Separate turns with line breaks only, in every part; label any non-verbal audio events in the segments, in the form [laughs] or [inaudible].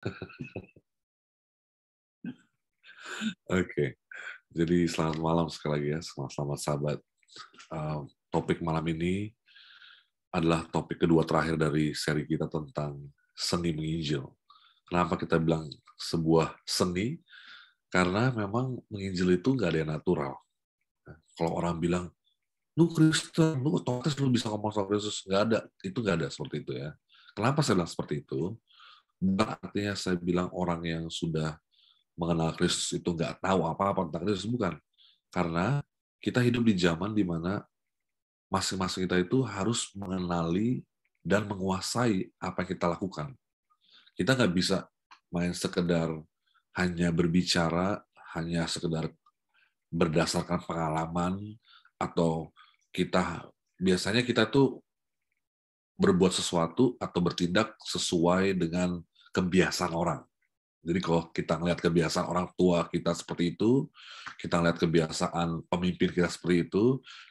[laughs] Oke, jadi selamat malam sekali lagi ya, selamat, selamat sahabat. Uh, topik malam ini adalah topik kedua terakhir dari seri kita tentang seni menginjil. Kenapa kita bilang sebuah seni? Karena memang menginjil itu nggak ada yang natural. Kalau orang bilang, lu Kristen, lu otomatis lu bisa ngomong soal Kristus. Nggak ada, itu nggak ada seperti itu ya. Kenapa saya bilang seperti itu? Enggak artinya saya bilang orang yang sudah mengenal Kristus itu nggak tahu apa-apa tentang Kristus, bukan. Karena kita hidup di zaman di mana masing-masing kita itu harus mengenali dan menguasai apa yang kita lakukan. Kita nggak bisa main sekedar hanya berbicara, hanya sekedar berdasarkan pengalaman, atau kita biasanya kita tuh berbuat sesuatu atau bertindak sesuai dengan kebiasaan orang. Jadi kalau kita melihat kebiasaan orang tua kita seperti itu, kita melihat kebiasaan pemimpin kita seperti itu,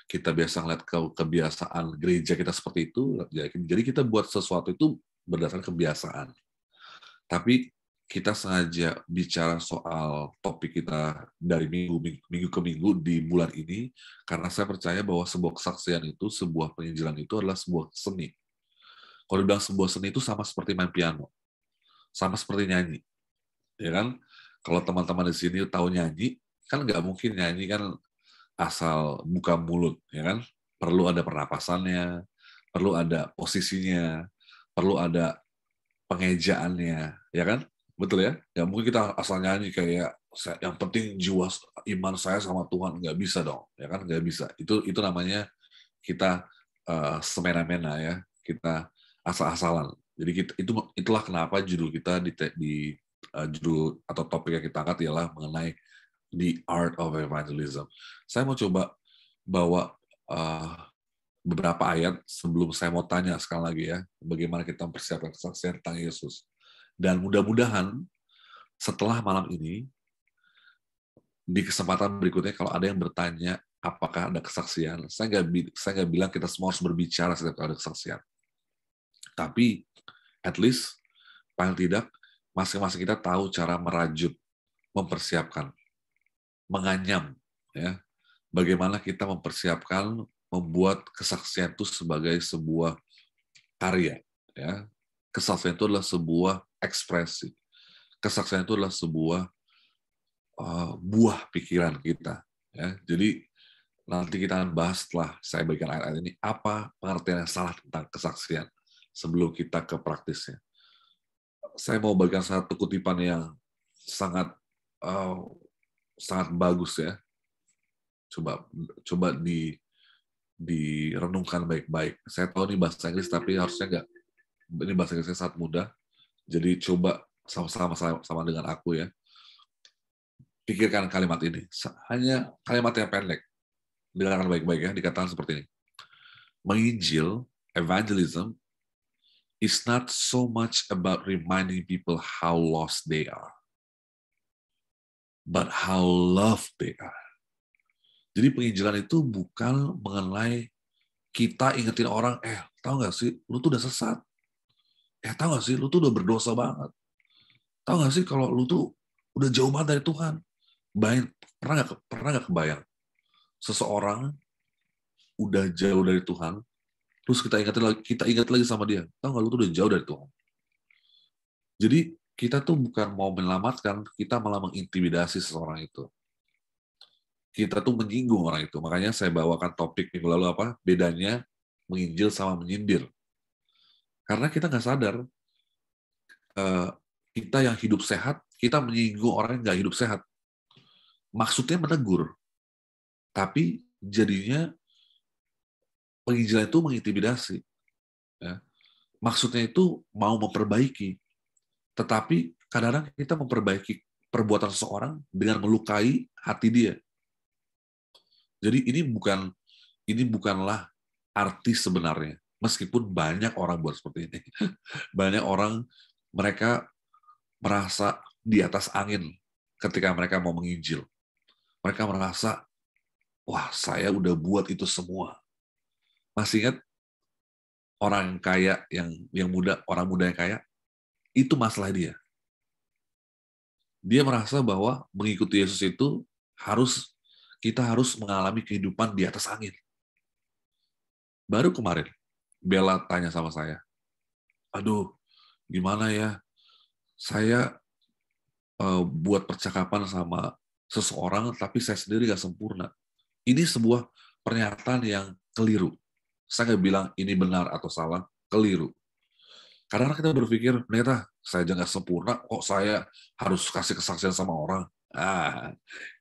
kita biasa melihat kebiasaan gereja kita seperti itu, ya, jadi kita buat sesuatu itu berdasarkan kebiasaan. Tapi kita sengaja bicara soal topik kita dari minggu, minggu ke minggu di bulan ini, karena saya percaya bahwa sebuah kesaksian itu, sebuah penginjilan itu adalah sebuah seni. Kalau dibilang sebuah seni itu sama seperti main piano sama seperti nyanyi ya kan kalau teman-teman di sini tahu nyanyi kan nggak mungkin nyanyi kan asal buka mulut ya kan perlu ada pernapasannya perlu ada posisinya perlu ada pengejaannya ya kan betul ya Ya mungkin kita asal nyanyi kayak yang penting jiwa iman saya sama Tuhan nggak bisa dong ya kan nggak bisa itu itu namanya kita uh, semena-mena ya kita asal-asalan jadi kita, itu itulah kenapa judul kita di, di uh, judul atau topik yang kita angkat ialah mengenai the art of evangelism. Saya mau coba bawa uh, beberapa ayat sebelum saya mau tanya sekali lagi ya, bagaimana kita mempersiapkan kesaksian tentang Yesus. Dan mudah-mudahan setelah malam ini, di kesempatan berikutnya kalau ada yang bertanya apakah ada kesaksian, saya nggak saya nggak bilang kita semua harus berbicara setiap kali ada kesaksian. Tapi at least paling tidak masing-masing kita tahu cara merajut, mempersiapkan, menganyam, ya. Bagaimana kita mempersiapkan membuat kesaksian itu sebagai sebuah karya, ya. Kesaksian itu adalah sebuah ekspresi. Kesaksian itu adalah sebuah uh, buah pikiran kita, ya. Jadi nanti kita akan bahas setelah saya berikan ayat-ayat ini apa pengertian yang salah tentang kesaksian sebelum kita ke praktisnya. Saya mau bagikan satu kutipan yang sangat uh, sangat bagus ya. Coba coba di direnungkan baik-baik. Saya tahu ini bahasa Inggris tapi harusnya nggak ini bahasa Inggrisnya sangat mudah. Jadi coba sama-sama sama dengan aku ya. Pikirkan kalimat ini. Hanya kalimat yang pendek. Dengarkan baik-baik ya, dikatakan seperti ini. Menginjil, evangelism, is not so much about reminding people how lost they are, but how loved they are. Jadi penginjilan itu bukan mengenai kita ingetin orang, eh tahu nggak sih, lu tuh udah sesat. Eh tahu nggak sih, lu tuh udah berdosa banget. Tahu nggak sih kalau lu tuh udah jauh banget dari Tuhan. Bayang, pernah nggak pernah nggak kebayang seseorang udah jauh dari Tuhan, terus kita ingat lagi kita ingat lagi sama dia tau nggak lu tuh udah jauh dari Tuhan jadi kita tuh bukan mau menyelamatkan kita malah mengintimidasi seseorang itu kita tuh menyinggung orang itu makanya saya bawakan topik minggu lalu apa bedanya menginjil sama menyindir karena kita nggak sadar eh, kita yang hidup sehat kita menyinggung orang yang nggak hidup sehat maksudnya menegur tapi jadinya penginjilan itu mengintimidasi. Ya. Maksudnya itu mau memperbaiki, tetapi kadang-kadang kita memperbaiki perbuatan seseorang dengan melukai hati dia. Jadi ini bukan ini bukanlah arti sebenarnya. Meskipun banyak orang buat seperti ini. [laughs] banyak orang mereka merasa di atas angin ketika mereka mau menginjil. Mereka merasa, wah saya udah buat itu semua. Masih ingat orang kaya yang yang muda, orang muda yang kaya, itu masalah dia. Dia merasa bahwa mengikuti Yesus itu harus kita harus mengalami kehidupan di atas angin. Baru kemarin Bella tanya sama saya, "Aduh, gimana ya? Saya uh, buat percakapan sama seseorang tapi saya sendiri gak sempurna." Ini sebuah pernyataan yang keliru saya nggak bilang ini benar atau salah, keliru. Karena kita berpikir, ternyata saya jangan sempurna, kok saya harus kasih kesaksian sama orang. Ah,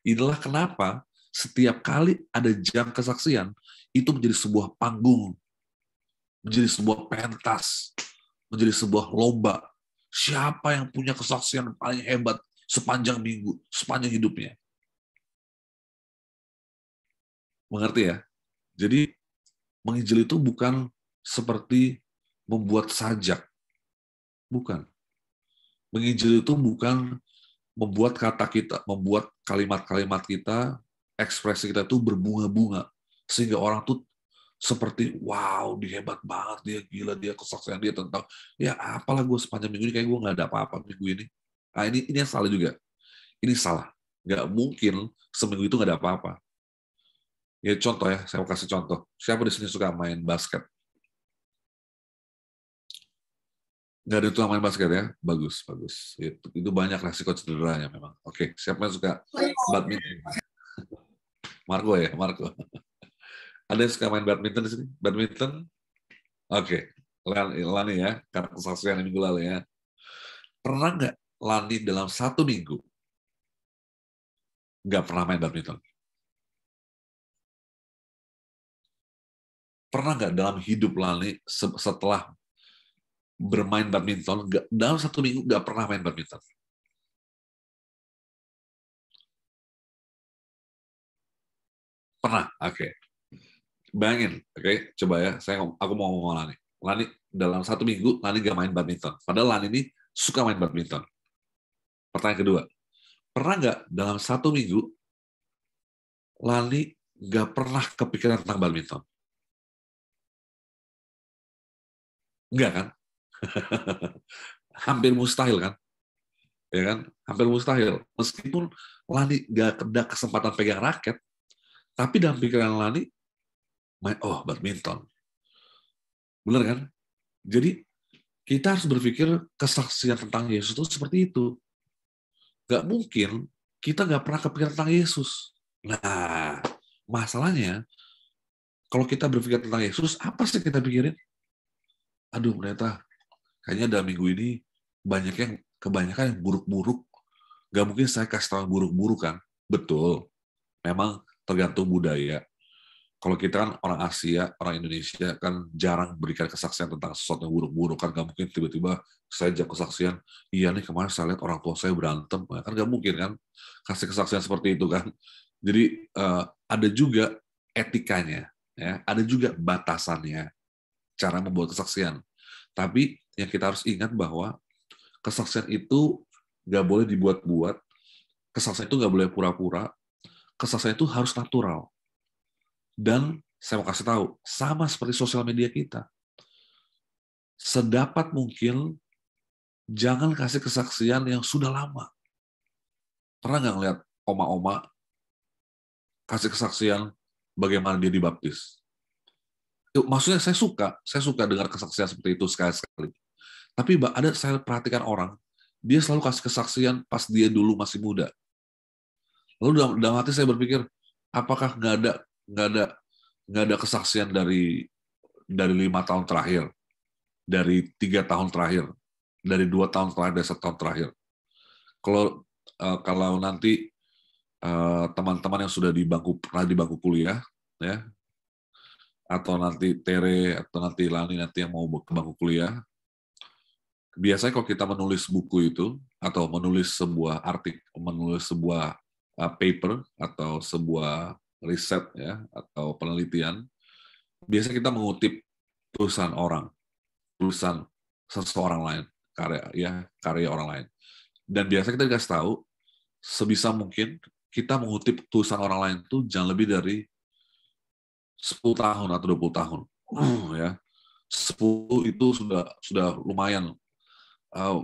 inilah kenapa setiap kali ada jam kesaksian, itu menjadi sebuah panggung, menjadi sebuah pentas, menjadi sebuah lomba. Siapa yang punya kesaksian paling hebat sepanjang minggu, sepanjang hidupnya? Mengerti ya? Jadi menginjil itu bukan seperti membuat sajak. Bukan. Menginjil itu bukan membuat kata kita, membuat kalimat-kalimat kita, ekspresi kita itu berbunga-bunga. Sehingga orang tuh seperti wow dia hebat banget dia gila dia kesaksian dia tentang ya apalah gue sepanjang minggu ini kayak gue gak ada apa-apa minggu ini Nah ini ini yang salah juga ini salah Gak mungkin seminggu itu gak ada apa-apa ya contoh ya, saya mau kasih contoh. Siapa di sini suka main basket? Nggak ada tulang main basket ya? Bagus, bagus. Itu, itu banyak resiko cederanya memang. Oke, siapa yang suka
badminton? [laughs]
Marco ya, Marco. [laughs] Ada yang suka main badminton di sini? Badminton? Oke, Lani, Lani ya, karena kesaksian minggu lalu ya. Pernah nggak Lani dalam satu minggu nggak pernah main badminton?
pernah nggak dalam hidup Lani setelah bermain badminton, gak, dalam satu minggu nggak pernah main badminton?
Pernah, oke. Okay. Bayangin, oke, okay? coba ya, saya aku mau ngomong Lani. Lani dalam satu minggu Lani nggak main badminton. Padahal Lani ini suka main badminton. Pertanyaan kedua, pernah nggak dalam satu minggu
Lani nggak pernah kepikiran tentang badminton?
Enggak kan? hampir mustahil kan? Ya kan? Hampir mustahil. Meskipun Lani nggak ada kesempatan pegang raket, tapi dalam pikiran Lani, main, oh badminton. bener kan? Jadi kita harus berpikir kesaksian tentang Yesus itu seperti itu. Gak mungkin kita gak pernah kepikiran tentang Yesus. Nah, masalahnya kalau kita berpikir tentang Yesus, apa sih kita pikirin? aduh ternyata kayaknya dalam minggu ini banyak yang kebanyakan yang buruk-buruk. Gak mungkin saya kasih tahu buruk-buruk kan? Betul. Memang tergantung budaya. Kalau kita kan orang Asia, orang Indonesia kan jarang berikan kesaksian tentang sesuatu yang buruk-buruk kan gak mungkin tiba-tiba saya jago kesaksian, iya nih kemarin saya lihat orang tua saya berantem, nah, kan gak mungkin kan kasih kesaksian seperti itu kan. Jadi eh, ada juga etikanya, ya, ada juga batasannya cara membuat kesaksian. Tapi yang kita harus ingat bahwa kesaksian itu nggak boleh dibuat-buat, kesaksian itu nggak boleh pura-pura, kesaksian itu harus natural. Dan saya mau kasih tahu, sama seperti sosial media kita. Sedapat mungkin, jangan kasih kesaksian yang sudah lama. Pernah nggak ngeliat oma-oma kasih kesaksian bagaimana dia dibaptis? maksudnya saya suka, saya suka dengar kesaksian seperti itu sekali-sekali. Tapi ada saya perhatikan orang, dia selalu kasih kesaksian pas dia dulu masih muda. Lalu dalam, dalam hati saya berpikir, apakah nggak ada nggak ada nggak ada kesaksian dari dari lima tahun terakhir, dari tiga tahun terakhir, dari dua tahun terakhir, dari satu tahun terakhir. Kalau uh, kalau nanti eh, teman-teman uh, yang sudah di bangku pernah di bangku kuliah, ya atau nanti Tere atau nanti Lani nanti yang mau ke bangku kuliah biasanya kalau kita menulis buku itu atau menulis sebuah artikel menulis sebuah e, paper atau sebuah riset ya atau penelitian biasanya kita mengutip tulisan orang tulisan seseorang lain karya ya karya orang lain dan biasanya kita dikasih tahu sebisa mungkin kita mengutip tulisan orang lain tuh jangan lebih dari 10 tahun atau 20 tahun. Uh, ya. 10 itu sudah sudah lumayan uh,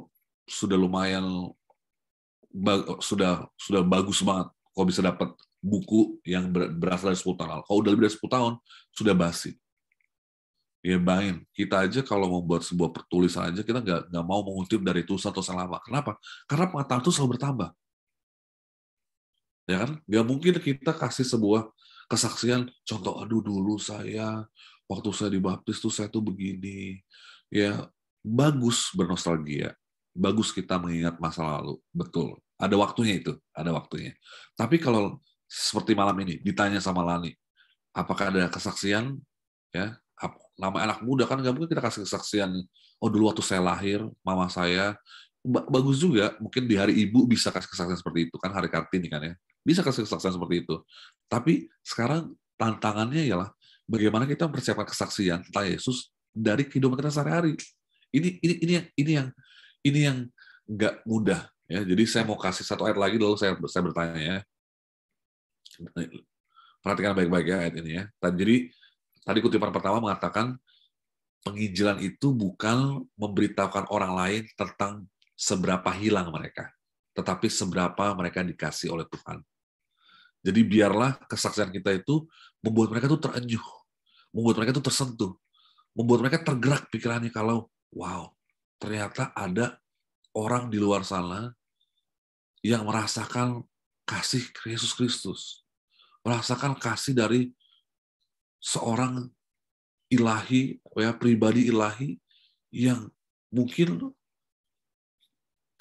sudah lumayan sudah sudah bagus banget kalau bisa dapat buku yang ber- berasal dari 10 tahun. Kalau udah lebih dari 10 tahun sudah basi. Ya bayangin, kita aja kalau membuat sebuah pertulisan aja kita nggak nggak mau mengutip dari satu atau selama. Kenapa? Karena pengetahuan itu selalu bertambah. Ya kan? Nggak mungkin kita kasih sebuah kesaksian contoh aduh dulu saya waktu saya dibaptis tuh saya tuh begini ya bagus bernostalgia bagus kita mengingat masa lalu betul ada waktunya itu ada waktunya tapi kalau seperti malam ini ditanya sama Lani apakah ada kesaksian ya nama anak muda kan nggak mungkin kita kasih kesaksian oh dulu waktu saya lahir mama saya bagus juga mungkin di hari ibu bisa kasih kesaksian seperti itu kan hari kartini kan ya bisa kasih kesaksian seperti itu. Tapi sekarang tantangannya ialah bagaimana kita mempersiapkan kesaksian tentang Yesus dari kehidupan kita sehari-hari. Ini ini ini yang ini yang ini yang nggak mudah ya. Jadi saya mau kasih satu ayat lagi lalu saya saya bertanya ya. Perhatikan baik-baik ya ayat ini ya. Tadi, jadi tadi kutipan pertama mengatakan penginjilan itu bukan memberitahukan orang lain tentang seberapa hilang mereka, tetapi seberapa mereka dikasih oleh Tuhan. Jadi biarlah kesaksian kita itu membuat mereka tuh teranjuh, membuat mereka tuh tersentuh, membuat mereka tergerak pikirannya kalau wow, ternyata ada orang di luar sana yang merasakan kasih Yesus Kristus, merasakan kasih dari seorang ilahi, ya pribadi ilahi yang mungkin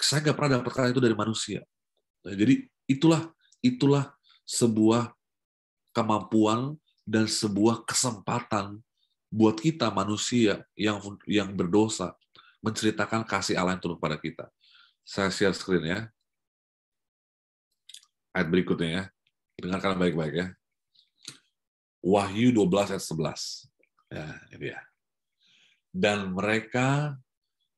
saya nggak pernah dapatkan itu dari manusia. Nah, jadi itulah itulah sebuah kemampuan dan sebuah kesempatan buat kita manusia yang yang berdosa menceritakan kasih Allah yang turun pada kita. Saya share screen ya. Ayat berikutnya ya. Dengarkan baik-baik ya. Wahyu 12 ayat 11. Ya, ini ya. Dan mereka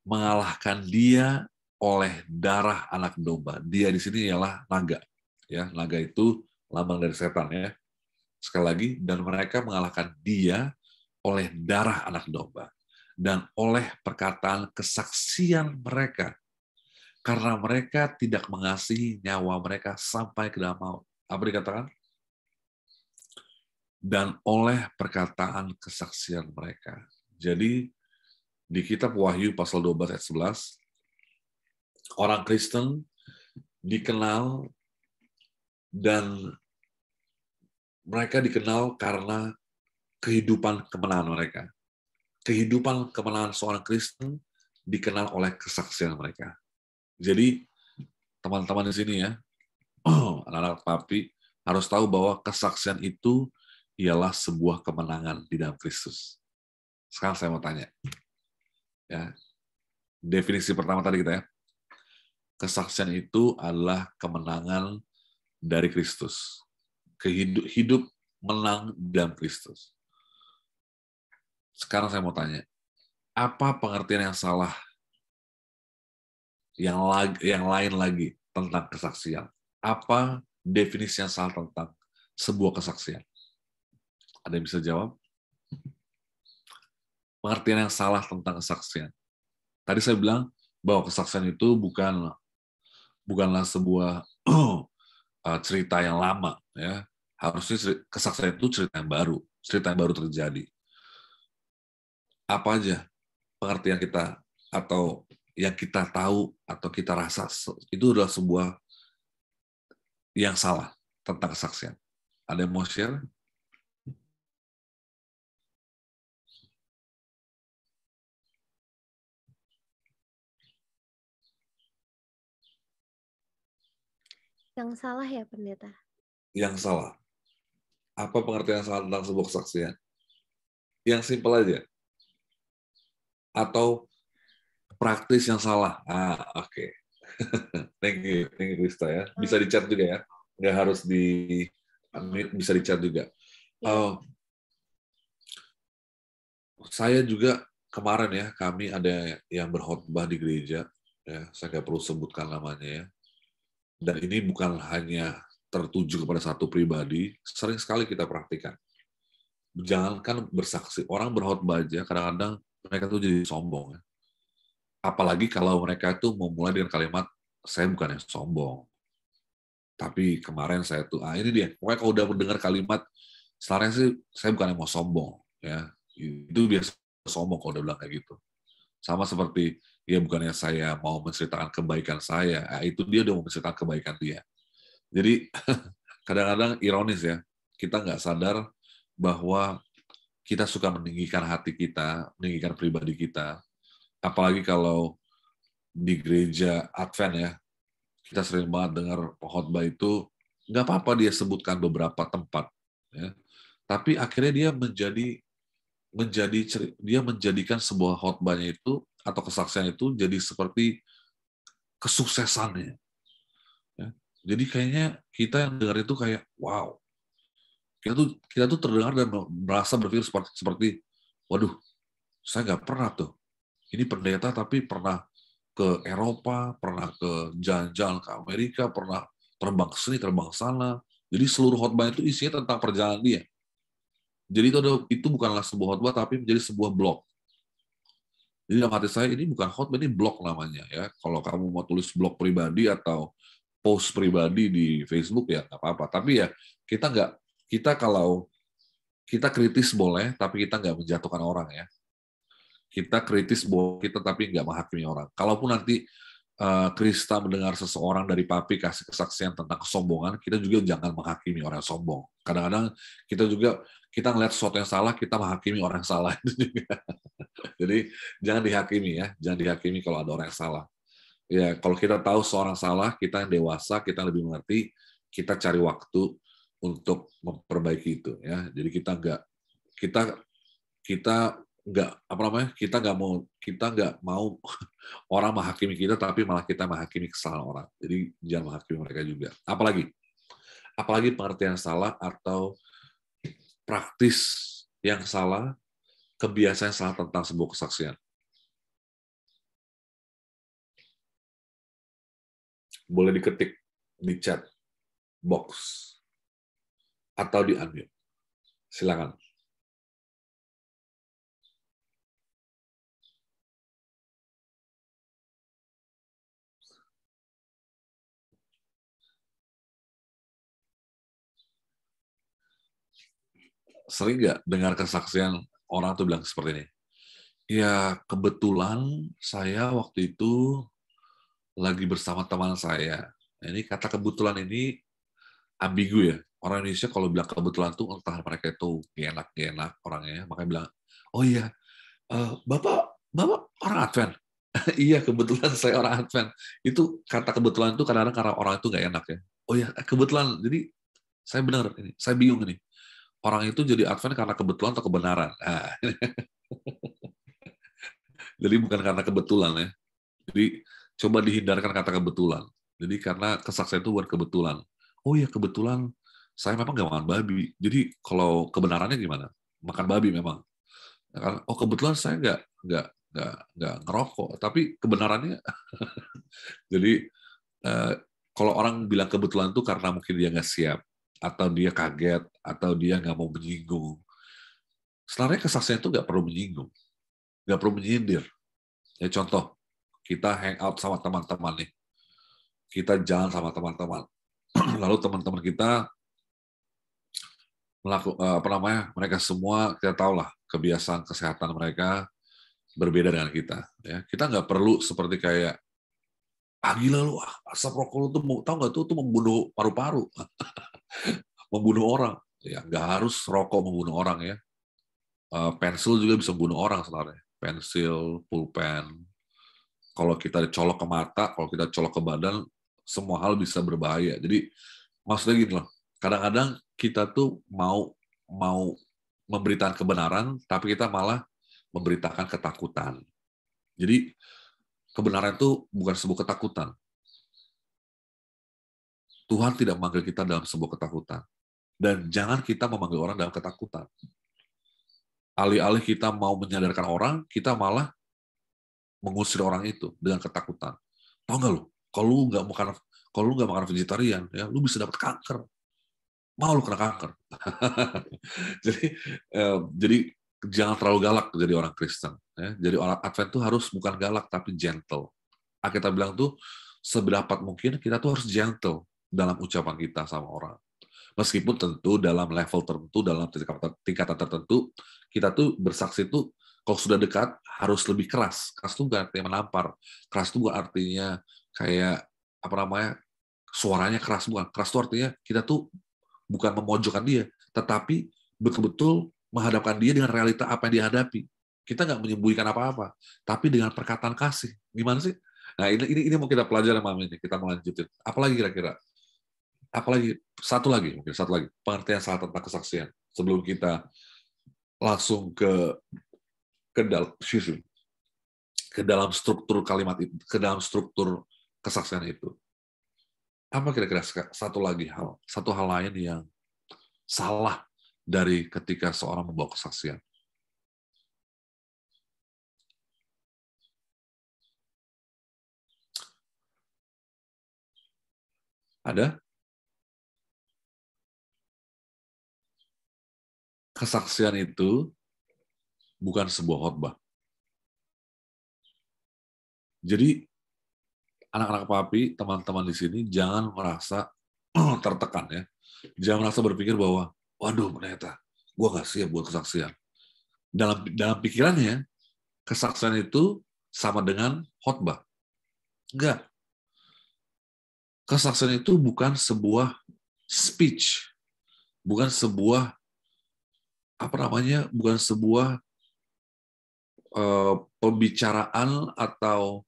mengalahkan dia oleh darah anak domba. Dia di sini ialah naga. Ya, naga itu lambang dari setan ya. Sekali lagi, dan mereka mengalahkan dia oleh darah anak domba dan oleh perkataan kesaksian mereka. Karena mereka tidak mengasihi nyawa mereka sampai ke dalam maut. Apa dikatakan? Dan oleh perkataan kesaksian mereka. Jadi di kitab Wahyu pasal 12 ayat 11 orang Kristen dikenal dan mereka dikenal karena kehidupan kemenangan mereka. Kehidupan kemenangan seorang Kristen dikenal oleh kesaksian mereka. Jadi, teman-teman di sini ya, [clears throat] anak-anak papi, harus tahu bahwa kesaksian itu ialah sebuah kemenangan di dalam Kristus. Sekarang saya mau tanya. Ya. Definisi pertama tadi kita ya. Kesaksian itu adalah kemenangan dari Kristus kehidup hidup menang dalam Kristus. Sekarang saya mau tanya, apa pengertian yang salah yang lagi, yang lain lagi tentang kesaksian? Apa definisi yang salah tentang sebuah kesaksian? Ada yang bisa jawab? Pengertian yang salah tentang kesaksian. Tadi saya bilang bahwa kesaksian itu bukan bukanlah sebuah [clears throat] Eh, cerita yang lama ya harusnya kesaksian itu cerita yang baru cerita yang baru terjadi apa aja pengertian kita atau yang kita tahu atau kita rasa itu adalah sebuah yang salah tentang kesaksian ada yang mau
share
Yang salah ya, pendeta?
Yang salah. Apa pengertian salah tentang sebuah kesaksian? Yang simpel aja. Atau praktis yang salah. Ah, oke. Okay. [laughs] thank you, thank you Krista ya. Bisa dicat juga ya. Nggak harus di bisa dicat juga. Uh, saya juga kemarin ya, kami ada yang berkhotbah di gereja. Ya, saya nggak perlu sebutkan namanya ya. Dan ini bukan hanya tertuju kepada satu pribadi, sering sekali kita praktikan. Jangankan bersaksi, orang berkhotbah aja kadang-kadang mereka tuh jadi sombong. Ya. Apalagi kalau mereka itu memulai dengan kalimat saya bukan yang sombong. Tapi kemarin saya tuh ah ini dia. Pokoknya kalau udah mendengar kalimat sebenarnya sih saya bukan yang mau sombong ya. Itu biasa sombong kalau udah bilang kayak gitu. Sama seperti ya bukannya saya mau menceritakan kebaikan saya, nah, itu dia udah mau menceritakan kebaikan dia. Jadi [laughs] kadang-kadang ironis ya, kita nggak sadar bahwa kita suka meninggikan hati kita, meninggikan pribadi kita, apalagi kalau di gereja Advent ya, kita sering banget dengar khotbah itu nggak apa-apa dia sebutkan beberapa tempat, ya. tapi akhirnya dia menjadi menjadi dia menjadikan sebuah khotbahnya itu atau kesaksian itu jadi seperti kesuksesannya. Ya, jadi kayaknya kita yang dengar itu kayak wow. Kita tuh kita tuh terdengar dan merasa berpikir seperti seperti waduh, saya nggak pernah tuh. Ini pendeta tapi pernah ke Eropa, pernah ke jalan-jalan ke Amerika, pernah terbang ke sini, terbang ke sana. Jadi seluruh khotbah itu isinya tentang perjalanan dia. Jadi itu ada, itu bukanlah sebuah khotbah tapi menjadi sebuah blog jadi dalam hati saya ini bukan hot, ini blog namanya ya. Kalau kamu mau tulis blog pribadi atau post pribadi di Facebook ya nggak apa-apa. Tapi ya kita nggak kita kalau kita kritis boleh, tapi kita nggak menjatuhkan orang ya. Kita kritis boleh, kita tapi nggak menghakimi orang. Kalaupun nanti Eh, Krista mendengar seseorang dari papi kasih kesaksian tentang kesombongan, kita juga jangan menghakimi orang yang sombong. Kadang-kadang kita juga kita ngelihat sesuatu yang salah, kita menghakimi orang yang salah [laughs] itu juga. Jadi jangan dihakimi ya, jangan dihakimi kalau ada orang yang salah. Ya, kalau kita tahu seorang salah, kita yang dewasa, kita yang lebih mengerti, kita cari waktu untuk memperbaiki itu ya. Jadi kita nggak kita kita nggak apa namanya kita nggak mau kita nggak mau [laughs] orang menghakimi kita tapi malah kita menghakimi kesalahan orang jadi jangan menghakimi mereka juga apalagi apalagi pengertian salah atau praktis yang salah kebiasaan yang salah tentang sebuah
kesaksian boleh diketik di chat box atau di unmute silakan
sering nggak dengar kesaksian orang tuh bilang seperti ini? Ya kebetulan saya waktu itu lagi bersama teman saya. Ini kata kebetulan ini ambigu ya. Orang Indonesia kalau bilang kebetulan tuh entah mereka itu enak enak orangnya, makanya bilang, oh iya, eh, bapak bapak orang Advent. [laughs] iya kebetulan saya orang Advent. Itu kata kebetulan itu kadang-kadang karena orang itu nggak enak ya. Oh iya eh, kebetulan jadi saya benar ini, saya bingung ini orang itu jadi Advent karena kebetulan atau kebenaran. Nah. [laughs] jadi bukan karena kebetulan ya. Jadi coba dihindarkan kata kebetulan. Jadi karena kesaksian itu bukan kebetulan. Oh ya kebetulan saya memang nggak makan babi. Jadi kalau kebenarannya gimana? Makan babi memang. Ya kan? Oh kebetulan saya nggak nggak nggak nggak ngerokok. Tapi kebenarannya. [laughs] jadi eh, kalau orang bilang kebetulan itu karena mungkin dia nggak siap, atau dia kaget, atau dia nggak mau menyinggung. Sebenarnya kesaksian itu nggak perlu menyinggung, nggak perlu menyindir. Ya contoh, kita hangout sama teman-teman nih, kita jalan sama teman-teman, [clears throat] lalu teman-teman kita melakukan eh, apa namanya, mereka semua kita tahu lah kebiasaan kesehatan mereka berbeda dengan kita. Ya, kita nggak perlu seperti kayak ah gila lu, ah, asap rokok lu tuh mau tahu nggak tuh tuh membunuh paru-paru. [laughs] [laughs] membunuh orang. Ya, nggak harus rokok membunuh orang ya. Eh, pensil juga bisa bunuh orang sebenarnya. Pensil, pulpen. Kalau kita colok ke mata, kalau kita colok ke badan, semua hal bisa berbahaya. Jadi maksudnya gini loh, kadang-kadang kita tuh mau mau memberitakan kebenaran, tapi kita malah memberitakan ketakutan. Jadi kebenaran itu bukan sebuah ketakutan, Tuhan tidak memanggil kita dalam sebuah ketakutan. Dan jangan kita memanggil orang dalam ketakutan. Alih-alih kita mau menyadarkan orang, kita malah mengusir orang itu dengan ketakutan. Tahu nggak lu, Kalau lu nggak makan, kalau lu nggak makan vegetarian, ya lu bisa dapat kanker. Mau lu kena kanker. [laughs] jadi, eh, jadi jangan terlalu galak jadi orang Kristen. Ya. Jadi orang Advent tuh harus bukan galak tapi gentle. kita bilang tuh seberapa mungkin kita tuh harus gentle dalam ucapan kita sama orang. Meskipun tentu dalam level tertentu, dalam tingkatan tertentu, kita tuh bersaksi tuh kalau sudah dekat harus lebih keras. Keras tuh bukan artinya menampar. Keras tuh bukan artinya kayak apa namanya suaranya keras bukan. Keras tuh artinya kita tuh bukan memojokkan dia, tetapi betul-betul menghadapkan dia dengan realita apa yang dihadapi. Kita nggak menyembunyikan apa-apa, tapi dengan perkataan kasih. Gimana sih? Nah, ini, ini, ini mau kita pelajari malam ini, kita melanjutin. Apalagi kira-kira apalagi satu lagi mungkin satu lagi pengertian salah tentang kesaksian sebelum kita langsung ke ke dalam me, ke dalam struktur kalimat itu ke dalam struktur kesaksian itu apa kira-kira satu lagi hal satu hal lain yang salah dari ketika seorang membawa kesaksian ada kesaksian itu bukan sebuah khotbah. Jadi anak-anak papi, teman-teman di sini jangan merasa [clears throat] tertekan ya. Jangan merasa berpikir bahwa waduh ternyata gue gak siap buat kesaksian. Dalam dalam pikirannya kesaksian itu sama dengan khotbah. Enggak. Kesaksian itu bukan sebuah speech, bukan sebuah apa namanya bukan sebuah uh, pembicaraan atau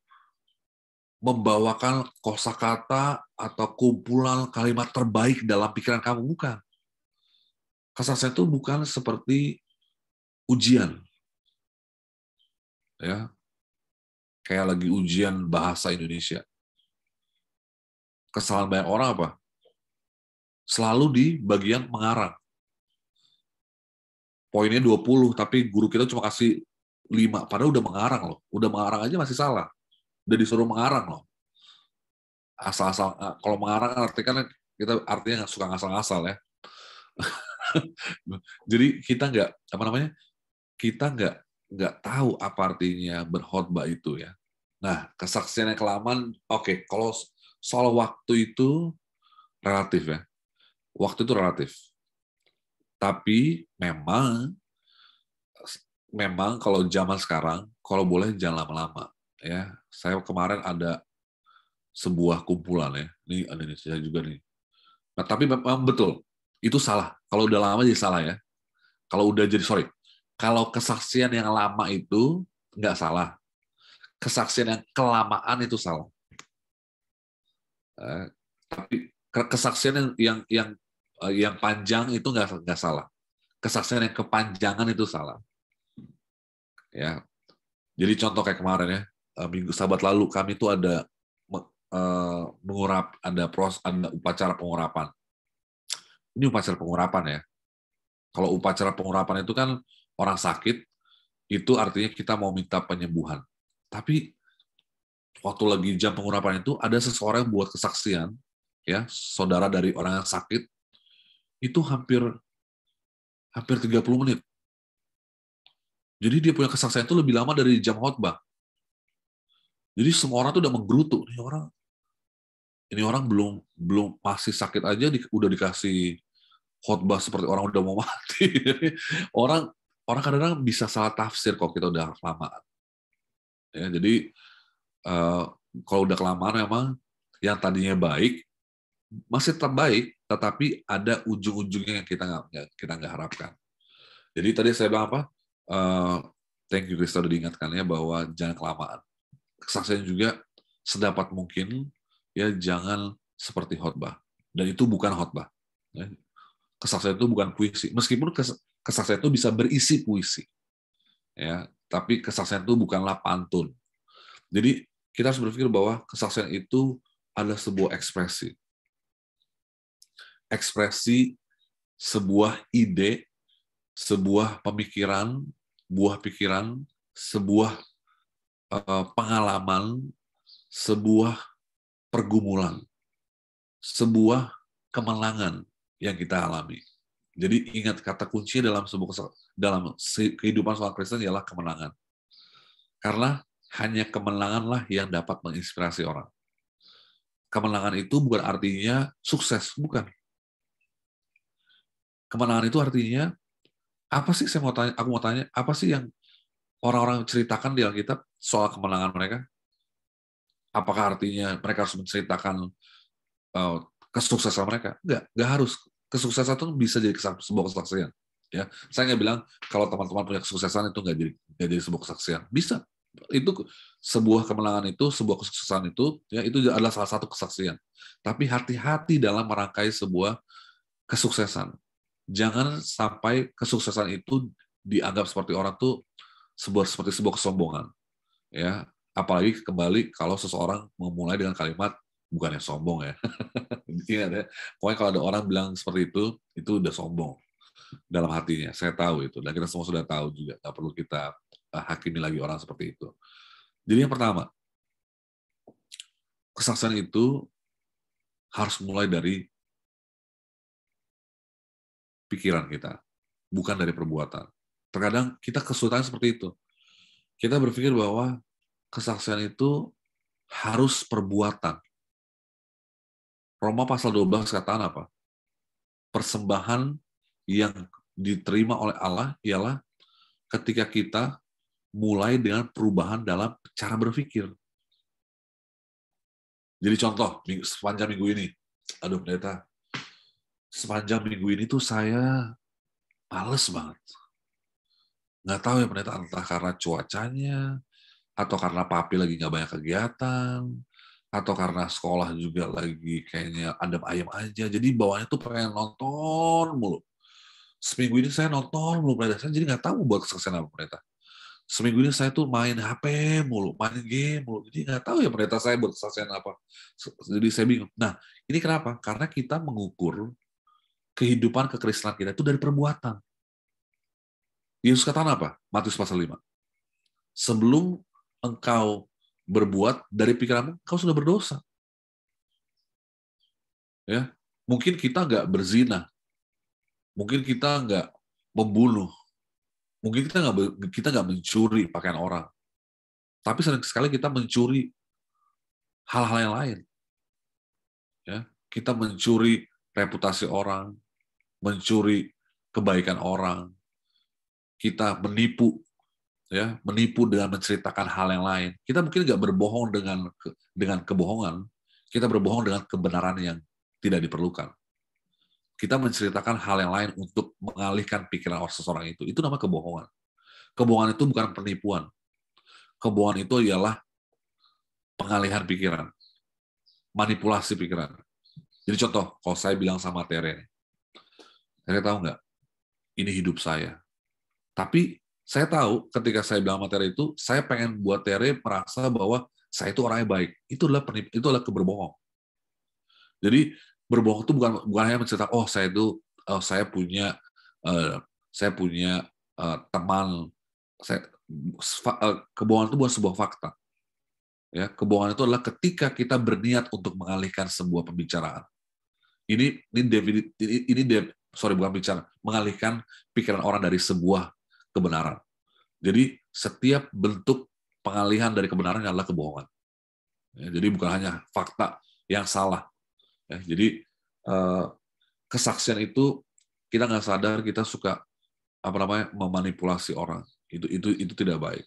membawakan kosakata atau kumpulan kalimat terbaik dalam pikiran kamu bukan. Kasar itu bukan seperti ujian. Ya. Kayak lagi ujian bahasa Indonesia. Kesalahan banyak orang apa? Selalu di bagian mengarang poinnya 20 tapi guru kita cuma kasih 5 padahal udah mengarang loh udah mengarang aja masih salah udah disuruh mengarang loh asal-asal eh, kalau mengarang kan artinya kan kita artinya nggak suka ngasal-ngasal ya [laughs] jadi kita nggak apa namanya kita nggak nggak tahu apa artinya berkhotbah itu ya nah kesaksian yang kelamaan oke okay, kalau soal waktu itu relatif ya waktu itu relatif tapi memang memang kalau zaman sekarang kalau boleh jangan lama-lama ya. Saya kemarin ada sebuah kumpulan ya. Ini ada ini saya juga nih. Nah, tapi memang betul itu salah. Kalau udah lama jadi salah ya. Kalau udah jadi sorry. Kalau kesaksian yang lama itu nggak salah. Kesaksian yang kelamaan itu salah. Eh, tapi kesaksian yang yang Eh, yang panjang itu nggak nggak salah. Kesaksian yang kepanjangan itu salah. Ya. Jadi contoh kayak kemarin ya, eh, minggu sabat lalu kami itu ada eh, mengurap ada pros ada upacara pengurapan. Ini upacara pengurapan ya. Kalau upacara pengurapan itu kan orang sakit itu artinya kita mau minta penyembuhan. Tapi waktu lagi jam pengurapan itu ada seseorang yang buat kesaksian ya saudara dari orang yang sakit itu hampir hampir 30 menit. Jadi dia punya kesaksian itu lebih lama dari jam khotbah. Jadi semua orang tuh udah menggerutu. Ini orang ini orang belum belum masih sakit aja di, udah dikasih khotbah seperti orang udah mau mati. [laughs] orang orang kadang-kadang bisa salah tafsir kalau kita udah lama. Ya, jadi uh, kalau udah kelamaan memang yang tadinya baik masih terbaik tetapi ada ujung-ujungnya yang kita nggak kita nggak harapkan. Jadi tadi saya bilang apa? Uh, thank you Kristo sudah diingatkannya bahwa jangan kelamaan. Kesaksian juga sedapat mungkin ya jangan seperti khotbah. Dan itu bukan khotbah. Ya. Kesaksian itu bukan puisi. Meskipun kesaksian itu bisa berisi puisi. Ya, tapi kesaksian itu bukanlah pantun. Jadi kita harus berpikir bahwa kesaksian itu adalah sebuah ekspresi ekspresi sebuah ide, sebuah pemikiran, buah pikiran, sebuah uh, pengalaman, sebuah pergumulan, sebuah kemenangan yang kita alami. Jadi ingat kata kunci dalam sebuah dalam kehidupan seorang Kristen ialah kemenangan. Karena hanya kemenanganlah yang dapat menginspirasi orang. Kemenangan itu bukan artinya sukses, bukan kemenangan itu artinya apa sih saya mau tanya aku mau tanya apa sih yang orang-orang ceritakan di Alkitab soal kemenangan mereka apakah artinya mereka harus menceritakan uh, kesuksesan mereka enggak enggak harus kesuksesan itu bisa jadi sebuah kesaksian ya saya nggak bilang kalau teman-teman punya kesuksesan itu nggak jadi nggak jadi sebuah kesaksian bisa itu sebuah kemenangan itu sebuah kesuksesan itu ya itu adalah salah satu kesaksian tapi hati-hati dalam merangkai sebuah kesuksesan jangan sampai kesuksesan itu dianggap seperti orang tuh sebuah seperti sebuah kesombongan. Ya, apalagi kembali kalau seseorang memulai dengan kalimat bukannya sombong ya. [laughs] ya, pokoknya kalau ada orang bilang seperti itu, itu udah sombong dalam hatinya. Saya tahu itu, dan kita semua sudah tahu juga. Nggak perlu kita eh, hakimi lagi orang seperti itu. Jadi yang pertama, kesaksian itu harus mulai dari pikiran kita, bukan dari perbuatan. Terkadang kita kesulitan seperti itu. Kita berpikir bahwa kesaksian itu harus perbuatan. Roma pasal 12 katakan apa? Persembahan yang diterima oleh Allah ialah ketika kita mulai dengan perubahan dalam cara berpikir. Jadi contoh, sepanjang minggu ini, aduh pendeta, sepanjang minggu ini tuh saya males banget. Nggak tahu ya pendeta, entah karena cuacanya, atau karena papi lagi nggak banyak kegiatan, atau karena sekolah juga lagi kayaknya adem ayam aja. Jadi bawahnya tuh pengen nonton mulu. Seminggu ini saya nonton mulu pendeta, saya jadi nggak tahu buat kesaksian apa pendeta. Seminggu ini saya tuh main HP mulu, main game mulu. Jadi nggak tahu ya pendeta saya buat kesaksian apa. Jadi saya bingung. Nah, ini kenapa? Karena kita mengukur kehidupan kekristenan kita itu dari perbuatan. Yesus kata apa? Matius pasal 5. Sebelum engkau berbuat dari pikiranmu, engkau sudah berdosa. Ya, mungkin kita nggak berzina, mungkin kita nggak membunuh, mungkin kita nggak kita nggak mencuri pakaian orang, tapi sering sekali kita mencuri hal-hal yang lain. Ya, kita mencuri reputasi orang, mencuri kebaikan orang, kita menipu, ya menipu dengan menceritakan hal yang lain. Kita mungkin nggak berbohong dengan dengan kebohongan, kita berbohong dengan kebenaran yang tidak diperlukan. Kita menceritakan hal yang lain untuk mengalihkan pikiran orang seseorang itu. Itu nama kebohongan. Kebohongan itu bukan penipuan. Kebohongan itu ialah pengalihan pikiran, manipulasi pikiran. Jadi contoh, kalau saya bilang sama Tere, saya tahu nggak? Ini hidup saya. Tapi saya tahu ketika saya bilang materi itu, saya pengen buat Tere merasa bahwa saya itu orangnya baik. Itu adalah penip, itu adalah keberbohong. Jadi berbohong itu bukan bukan hanya menceritakan oh saya itu oh, saya punya uh, saya punya uh, teman saya uh, kebohongan itu bukan sebuah fakta. Ya, kebohongan itu adalah ketika kita berniat untuk mengalihkan sebuah pembicaraan. Ini ini, ini, ini, ini sorry bukan bicara, mengalihkan pikiran orang dari sebuah kebenaran. Jadi setiap bentuk pengalihan dari kebenaran adalah kebohongan. Ya, jadi bukan hanya fakta yang salah. Ya, jadi eh, kesaksian itu kita nggak sadar kita suka apa namanya memanipulasi orang. Itu itu itu tidak baik.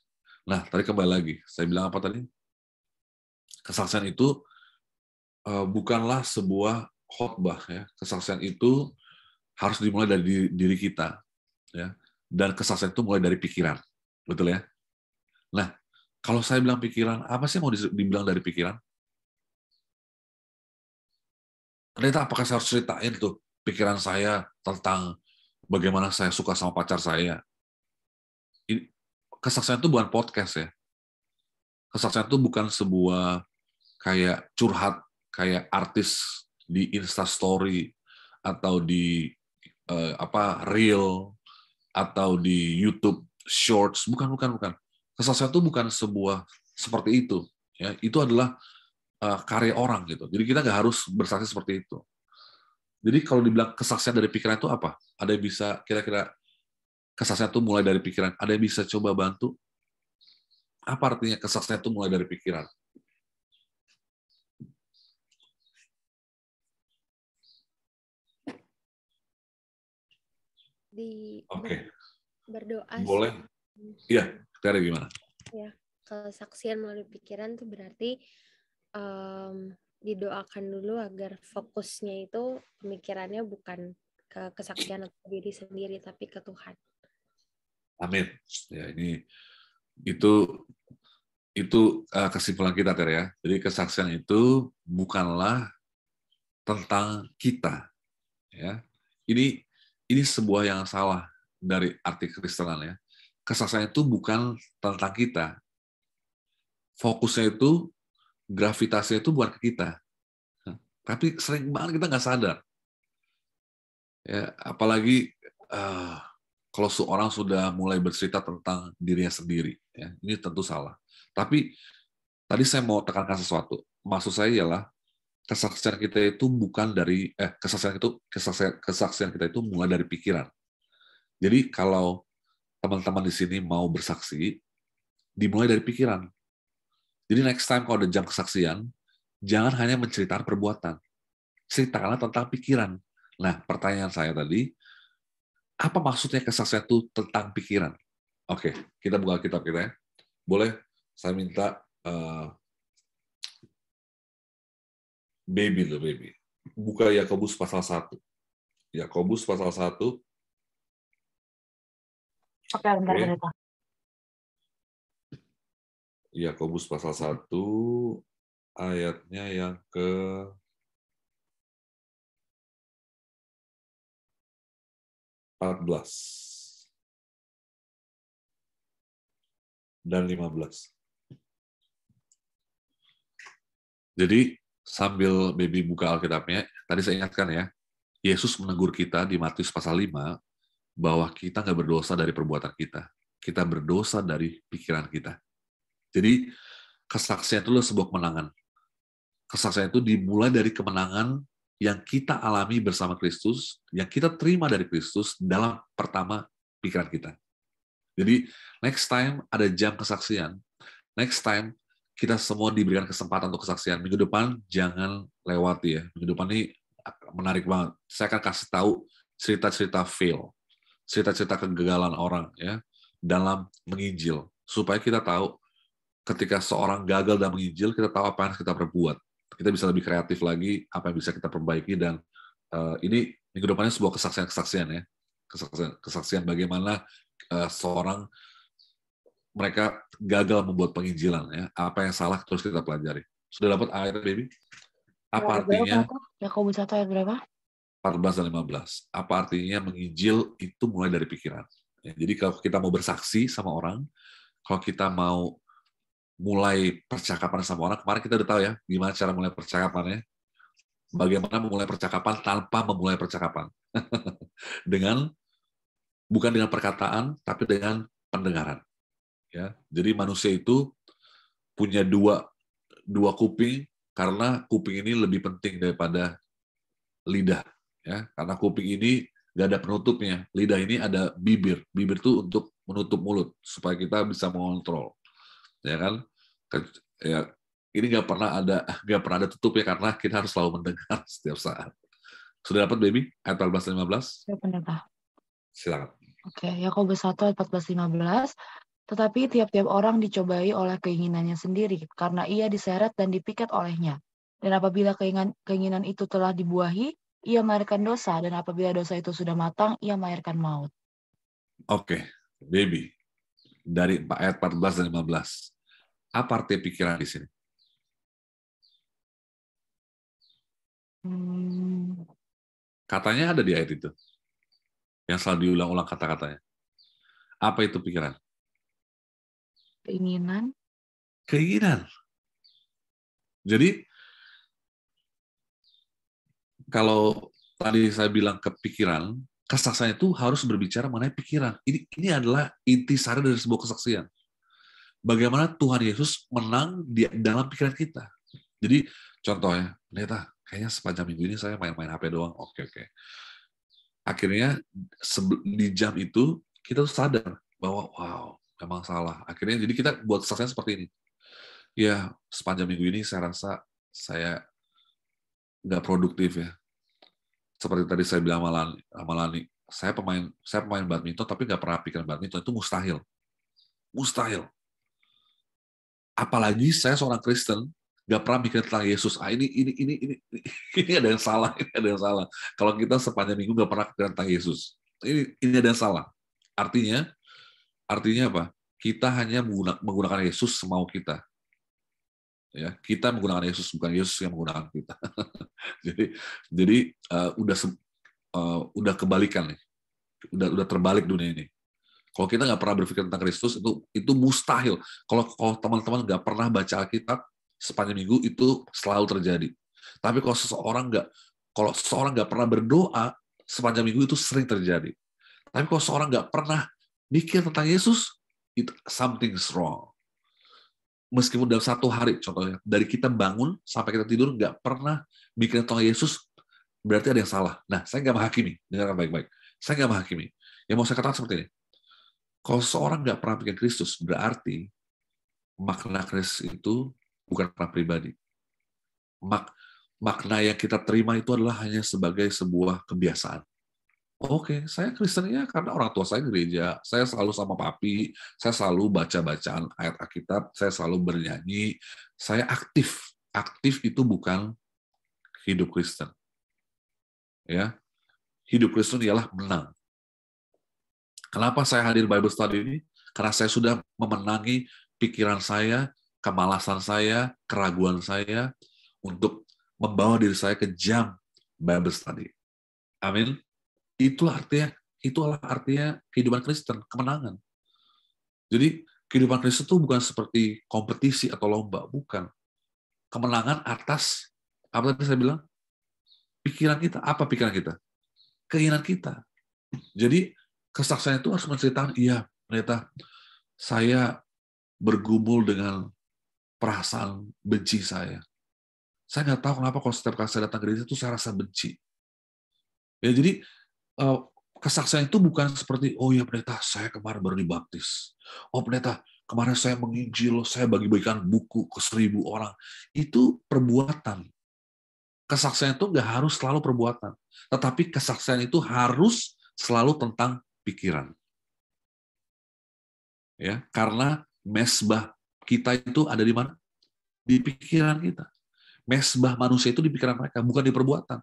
Nah tadi kembali lagi saya bilang apa tadi? Kesaksian itu eh, bukanlah sebuah khotbah ya. Kesaksian itu harus dimulai dari diri, diri kita ya dan kesaksian itu mulai dari pikiran betul ya nah kalau saya bilang pikiran apa sih yang mau dibilang dari pikiran ternyata apakah saya harus ceritain tuh pikiran saya tentang bagaimana saya suka sama pacar saya Kesaksian itu bukan podcast ya Kesaksian itu bukan sebuah kayak curhat kayak artis di instastory atau di uh, apa real atau di YouTube Shorts bukan bukan bukan kesaksian itu bukan sebuah seperti itu ya itu adalah uh, karya orang gitu jadi kita nggak harus bersaksi seperti itu jadi kalau dibilang kesaksian dari pikiran itu apa ada yang bisa kira-kira kesaksian itu mulai dari pikiran ada yang bisa coba bantu apa artinya kesaksian itu mulai dari pikiran
di
okay. berdoa. Boleh.
Iya, Tiara gimana?
Ya, kesaksian melalui pikiran itu berarti um, didoakan dulu agar fokusnya itu pemikirannya bukan ke kesaksian atau diri sendiri tapi ke Tuhan.
Amin. Ya ini itu itu uh, kesimpulan kita Ter ya. Jadi kesaksian itu bukanlah tentang kita ya. Ini ini sebuah yang salah dari arti Kristenan ya. Kesaksian itu bukan tentang kita. Fokusnya itu, gravitasinya itu bukan kita. Tapi sering banget kita nggak sadar. Ya, apalagi uh, kalau seorang sudah mulai bercerita tentang dirinya sendiri. Ya, ini tentu salah. Tapi tadi saya mau tekankan sesuatu. Maksud saya ialah kesaksian kita itu bukan dari eh kesaksian itu kesaksian, kesaksian kita itu mulai dari pikiran. Jadi kalau teman-teman di sini mau bersaksi, dimulai dari pikiran. Jadi next time kalau ada jam kesaksian, jangan hanya menceritakan perbuatan. Ceritakanlah tentang pikiran. Nah, pertanyaan saya tadi, apa maksudnya kesaksian itu tentang pikiran? Oke, kita buka kitab kita ya. Boleh saya minta uh, baby loh baby. Buka Yakobus pasal 1. Yakobus pasal 1.
Oke, bentar, okay. bentar.
Yakobus pasal 1 ayatnya yang ke empat belas dan lima belas.
Jadi sambil baby buka Alkitabnya, tadi saya ingatkan ya, Yesus menegur kita di Matius pasal 5 bahwa kita nggak berdosa dari perbuatan kita. Kita berdosa dari pikiran kita. Jadi kesaksian itu adalah sebuah kemenangan. Kesaksian itu dimulai dari kemenangan yang kita alami bersama Kristus, yang kita terima dari Kristus dalam pertama pikiran kita. Jadi next time ada jam kesaksian, next time kita semua diberikan kesempatan untuk kesaksian. Minggu depan jangan lewati ya. Minggu depan ini menarik banget. Saya akan kasih tahu cerita-cerita fail, cerita-cerita kegagalan orang ya dalam menginjil supaya kita tahu ketika seorang gagal dalam menginjil kita tahu apa yang kita perbuat. Kita bisa lebih kreatif lagi apa yang bisa kita perbaiki dan uh, ini minggu depannya sebuah kesaksian-kesaksian ya. Kesaksian, kesaksian bagaimana uh, seorang mereka gagal membuat penginjilan ya. Apa yang salah terus kita pelajari. Sudah dapat ayat baby? Apa artinya?
Ya, Yakobus bisa ayat berapa?
14 dan 15. Apa artinya menginjil itu mulai dari pikiran. Ya, jadi kalau kita mau bersaksi sama orang, kalau kita mau mulai percakapan sama orang, kemarin kita udah tahu ya gimana cara mulai percakapannya. Bagaimana memulai percakapan tanpa memulai percakapan. [laughs] dengan bukan dengan perkataan, tapi dengan pendengaran ya jadi manusia itu punya dua dua kuping karena kuping ini lebih penting daripada lidah ya karena kuping ini gak ada penutupnya lidah ini ada bibir bibir itu untuk menutup mulut supaya kita bisa mengontrol ya kan ya ini nggak pernah ada [laughs] nggak pernah ada tutup ya karena kita harus selalu mendengar [laughs] setiap saat sudah dapat baby ayat 14 15
sudah
pernah
silakan
Oke, Yakobus 1 ayat 14 15. Tetapi tiap-tiap orang dicobai oleh keinginannya sendiri, karena ia diseret dan dipikat olehnya. Dan apabila keinginan, keinginan itu telah dibuahi, ia melahirkan dosa, dan apabila dosa itu sudah matang, ia melahirkan maut.
Oke, okay. baby. Dari ayat 14 dan 15. Apa arti pikiran di sini? Hmm. Katanya ada di ayat itu. Yang selalu diulang-ulang kata-katanya. Apa itu pikiran?
keinginan
keinginan jadi kalau tadi saya bilang kepikiran kesaksian itu harus berbicara mengenai pikiran. Ini ini adalah intisari dari sebuah kesaksian. Bagaimana Tuhan Yesus menang di dalam pikiran kita. Jadi contohnya, pendeta, kayaknya sepanjang minggu ini saya main-main HP doang. Oke oke. Akhirnya di jam itu kita sadar bahwa wow memang salah. Akhirnya jadi kita buat kesaksian seperti ini. Ya, sepanjang minggu ini saya rasa saya nggak produktif ya. Seperti tadi saya bilang sama Lani, saya pemain saya pemain badminton tapi nggak pernah pikir badminton itu mustahil. Mustahil. Apalagi saya seorang Kristen nggak pernah mikir tentang Yesus. Ah ini ini ini ini ini ada yang salah, ini ada yang salah. Kalau kita sepanjang minggu nggak pernah pikir tentang Yesus, ini ini ada yang salah. Artinya Artinya apa? Kita hanya menggunakan Yesus semau kita. Ya, kita menggunakan Yesus bukan Yesus yang menggunakan kita. [laughs] jadi jadi uh, udah uh, udah kebalikan nih. Udah udah terbalik dunia ini. Kalau kita nggak pernah berpikir tentang Kristus itu itu mustahil. Kalau kalau teman-teman nggak pernah baca Alkitab sepanjang minggu itu selalu terjadi. Tapi kalau seseorang nggak kalau seseorang nggak pernah berdoa sepanjang minggu itu sering terjadi. Tapi kalau seseorang nggak pernah mikir tentang Yesus, it something's wrong. Meskipun dalam satu hari, contohnya, dari kita bangun sampai kita tidur, nggak pernah mikir tentang Yesus, berarti ada yang salah. Nah, saya nggak menghakimi. Dengarkan baik-baik. Saya nggak menghakimi. Yang mau saya katakan seperti ini. Kalau seorang nggak pernah pikir Kristus, berarti makna Kristus itu bukan pernah pribadi. Mak, makna yang kita terima itu adalah hanya sebagai sebuah kebiasaan. Oke, saya Kristen ya karena orang tua saya gereja, saya selalu sama papi, saya selalu baca bacaan ayat Alkitab, saya selalu bernyanyi, saya aktif. Aktif itu bukan hidup Kristen. Ya. Hidup Kristen ialah menang. Kenapa saya hadir Bible study ini? Karena saya sudah memenangi pikiran saya, kemalasan saya, keraguan saya untuk membawa diri saya ke jam Bible study. Amin. Itulah artinya itulah artinya kehidupan Kristen, kemenangan. Jadi kehidupan Kristen itu bukan seperti kompetisi atau lomba, bukan. Kemenangan atas apa tadi saya bilang? Pikiran kita, apa pikiran kita? Keinginan kita. Jadi kesaksian itu harus menceritakan, iya ternyata saya bergumul dengan perasaan benci saya. Saya nggak tahu kenapa kalau setiap kali saya datang ke gereja itu saya rasa benci. Ya jadi Eh, kesaksian itu bukan seperti oh ya pendeta saya kemarin baru dibaptis oh pendeta kemarin saya menginjil saya bagi-bagikan buku ke seribu orang itu perbuatan kesaksian itu nggak harus selalu perbuatan tetapi kesaksian itu harus selalu tentang pikiran ya karena mesbah kita itu ada di mana di pikiran kita mesbah manusia itu di pikiran mereka bukan di perbuatan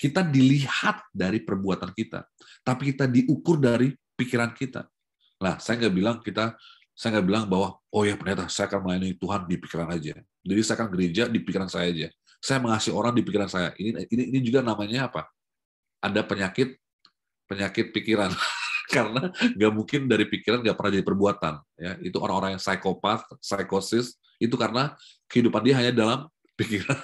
kita dilihat dari perbuatan kita, tapi kita diukur dari pikiran kita. Nah, saya nggak bilang kita, saya nggak bilang bahwa, oh ya ternyata saya akan melayani Tuhan di pikiran aja. Jadi saya akan gereja di pikiran saya aja. Saya mengasihi orang di pikiran saya. Ini ini, ini juga namanya apa? Ada penyakit penyakit pikiran [laughs] karena nggak mungkin dari pikiran nggak pernah jadi perbuatan ya itu orang-orang yang psikopat psikosis itu karena kehidupan dia hanya dalam pikiran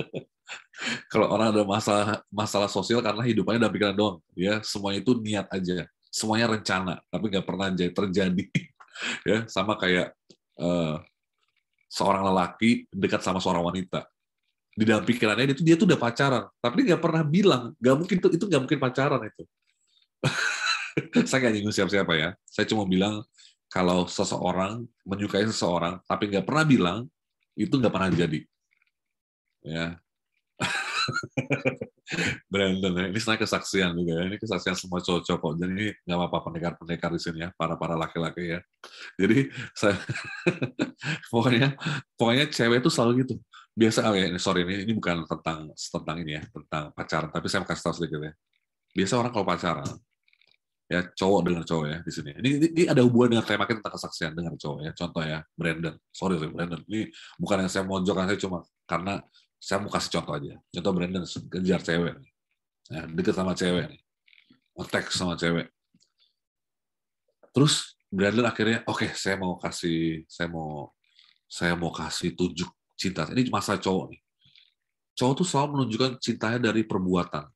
[laughs] kalau orang ada masalah masalah sosial karena hidupnya ada pikiran doang ya semuanya itu niat aja semuanya rencana tapi nggak pernah jadi terjadi [laughs] ya sama kayak uh, seorang lelaki dekat sama seorang wanita di dalam pikirannya itu dia tuh udah pacaran tapi nggak pernah bilang nggak mungkin itu itu nggak mungkin pacaran itu [laughs] saya nggak nyinggung siapa-siapa ya saya cuma bilang kalau seseorang menyukai seseorang tapi nggak pernah bilang itu nggak pernah jadi ya [laughs] Brandon ini sebenarnya kesaksian juga ya ini kesaksian semua cowok-cowok kok jadi ini nggak apa-apa pendekar-pendekar di sini ya para para laki-laki ya jadi saya [laughs] pokoknya pokoknya cewek itu selalu gitu biasa oh ya ini sorry ini ini bukan tentang tentang ini ya tentang pacaran tapi saya kasih tahu sedikit ya biasa orang kalau pacaran ya cowok dengan cowok ya di sini. Ini, ini, ini ada hubungan dengan tema kita tentang kesaksian dengan cowok ya. Contoh ya Brandon, sorry sorry Brandon. Ini bukan yang saya mau mojokkan saya cuma karena saya mau kasih contoh aja. Contoh Brandon kejar cewek, ya, deket sama cewek, ngetek sama cewek. Terus Brandon akhirnya, oke, okay, saya mau kasih, saya mau, saya mau kasih tunjuk cinta. Ini masa cowok nih. Cowok tuh selalu menunjukkan cintanya dari perbuatan.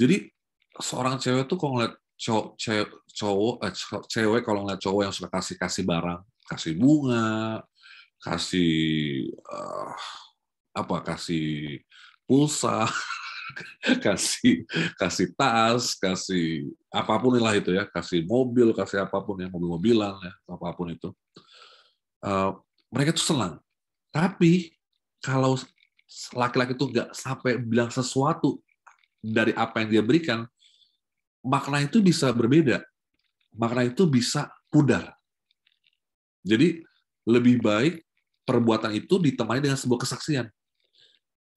Jadi seorang cewek tuh kalau ngeliat cowok, cewek, cowok, eh, cewek kalau ngeliat cowok yang suka kasih kasih barang, kasih bunga, kasih uh, apa kasih pulsa [laughs] kasih kasih tas kasih apapun lah itu ya kasih mobil kasih apapun ya mobil-mobilan ya apapun itu uh, mereka tuh senang tapi kalau laki-laki itu nggak sampai bilang sesuatu dari apa yang dia berikan makna itu bisa berbeda makna itu bisa pudar jadi lebih baik perbuatan itu ditemani dengan sebuah kesaksian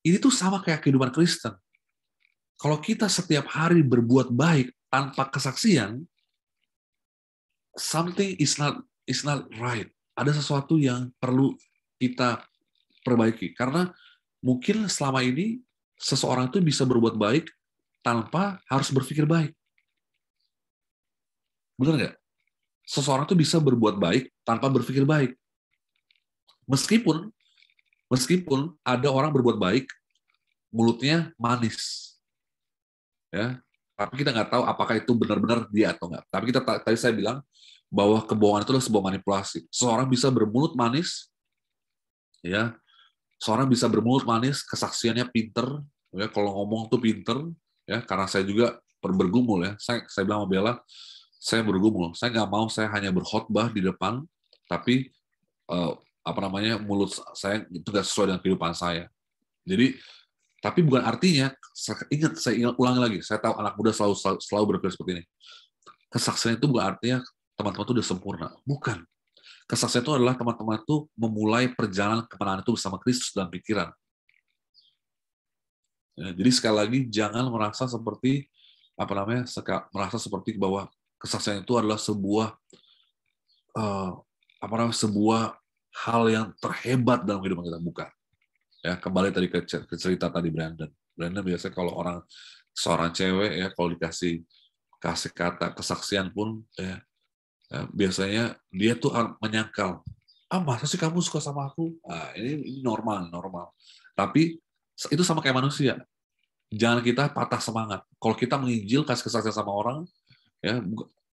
ini tuh sama kayak kehidupan Kristen. Kalau kita setiap hari berbuat baik tanpa kesaksian, something is not is not right. Ada sesuatu yang perlu kita perbaiki karena mungkin selama ini seseorang itu bisa berbuat baik tanpa harus berpikir baik. Benar nggak? Seseorang itu bisa berbuat baik tanpa berpikir baik. Meskipun meskipun ada orang berbuat baik mulutnya manis. Ya, tapi kita nggak tahu apakah itu benar-benar dia atau nggak. Tapi kita tadi saya bilang bahwa kebohongan itu adalah sebuah manipulasi. Seorang bisa bermulut manis, ya, seorang bisa bermulut manis, kesaksiannya pinter, ya, kalau ngomong tuh pinter, ya, karena saya juga bergumul ya. Saya, saya bilang sama Bella, saya bergumul. Saya nggak mau saya hanya berkhotbah di depan, tapi uh, apa namanya mulut saya itu nggak sesuai dengan kehidupan saya. Jadi tapi bukan artinya, saya ingat, saya ingat ulangi lagi, saya tahu anak muda selalu, selalu, selalu berpikir seperti ini. Kesaksian itu bukan artinya teman-teman itu sudah sempurna. Bukan. Kesaksian itu adalah teman-teman itu memulai perjalanan kemenangan itu bersama Kristus dalam pikiran. Ya, jadi sekali lagi, jangan merasa seperti, apa namanya, merasa seperti bahwa kesaksian itu adalah sebuah uh, apa namanya sebuah hal yang terhebat dalam kehidupan kita bukan ya kembali tadi ke, ke cerita tadi Brandon Brandon biasanya kalau orang seorang cewek ya kalau dikasih kasih kata kesaksian pun ya, ya biasanya dia tuh menyangkal ah masa sih kamu suka sama aku nah, ini, ini normal normal tapi itu sama kayak manusia jangan kita patah semangat kalau kita menginjil kasih kesaksian sama orang ya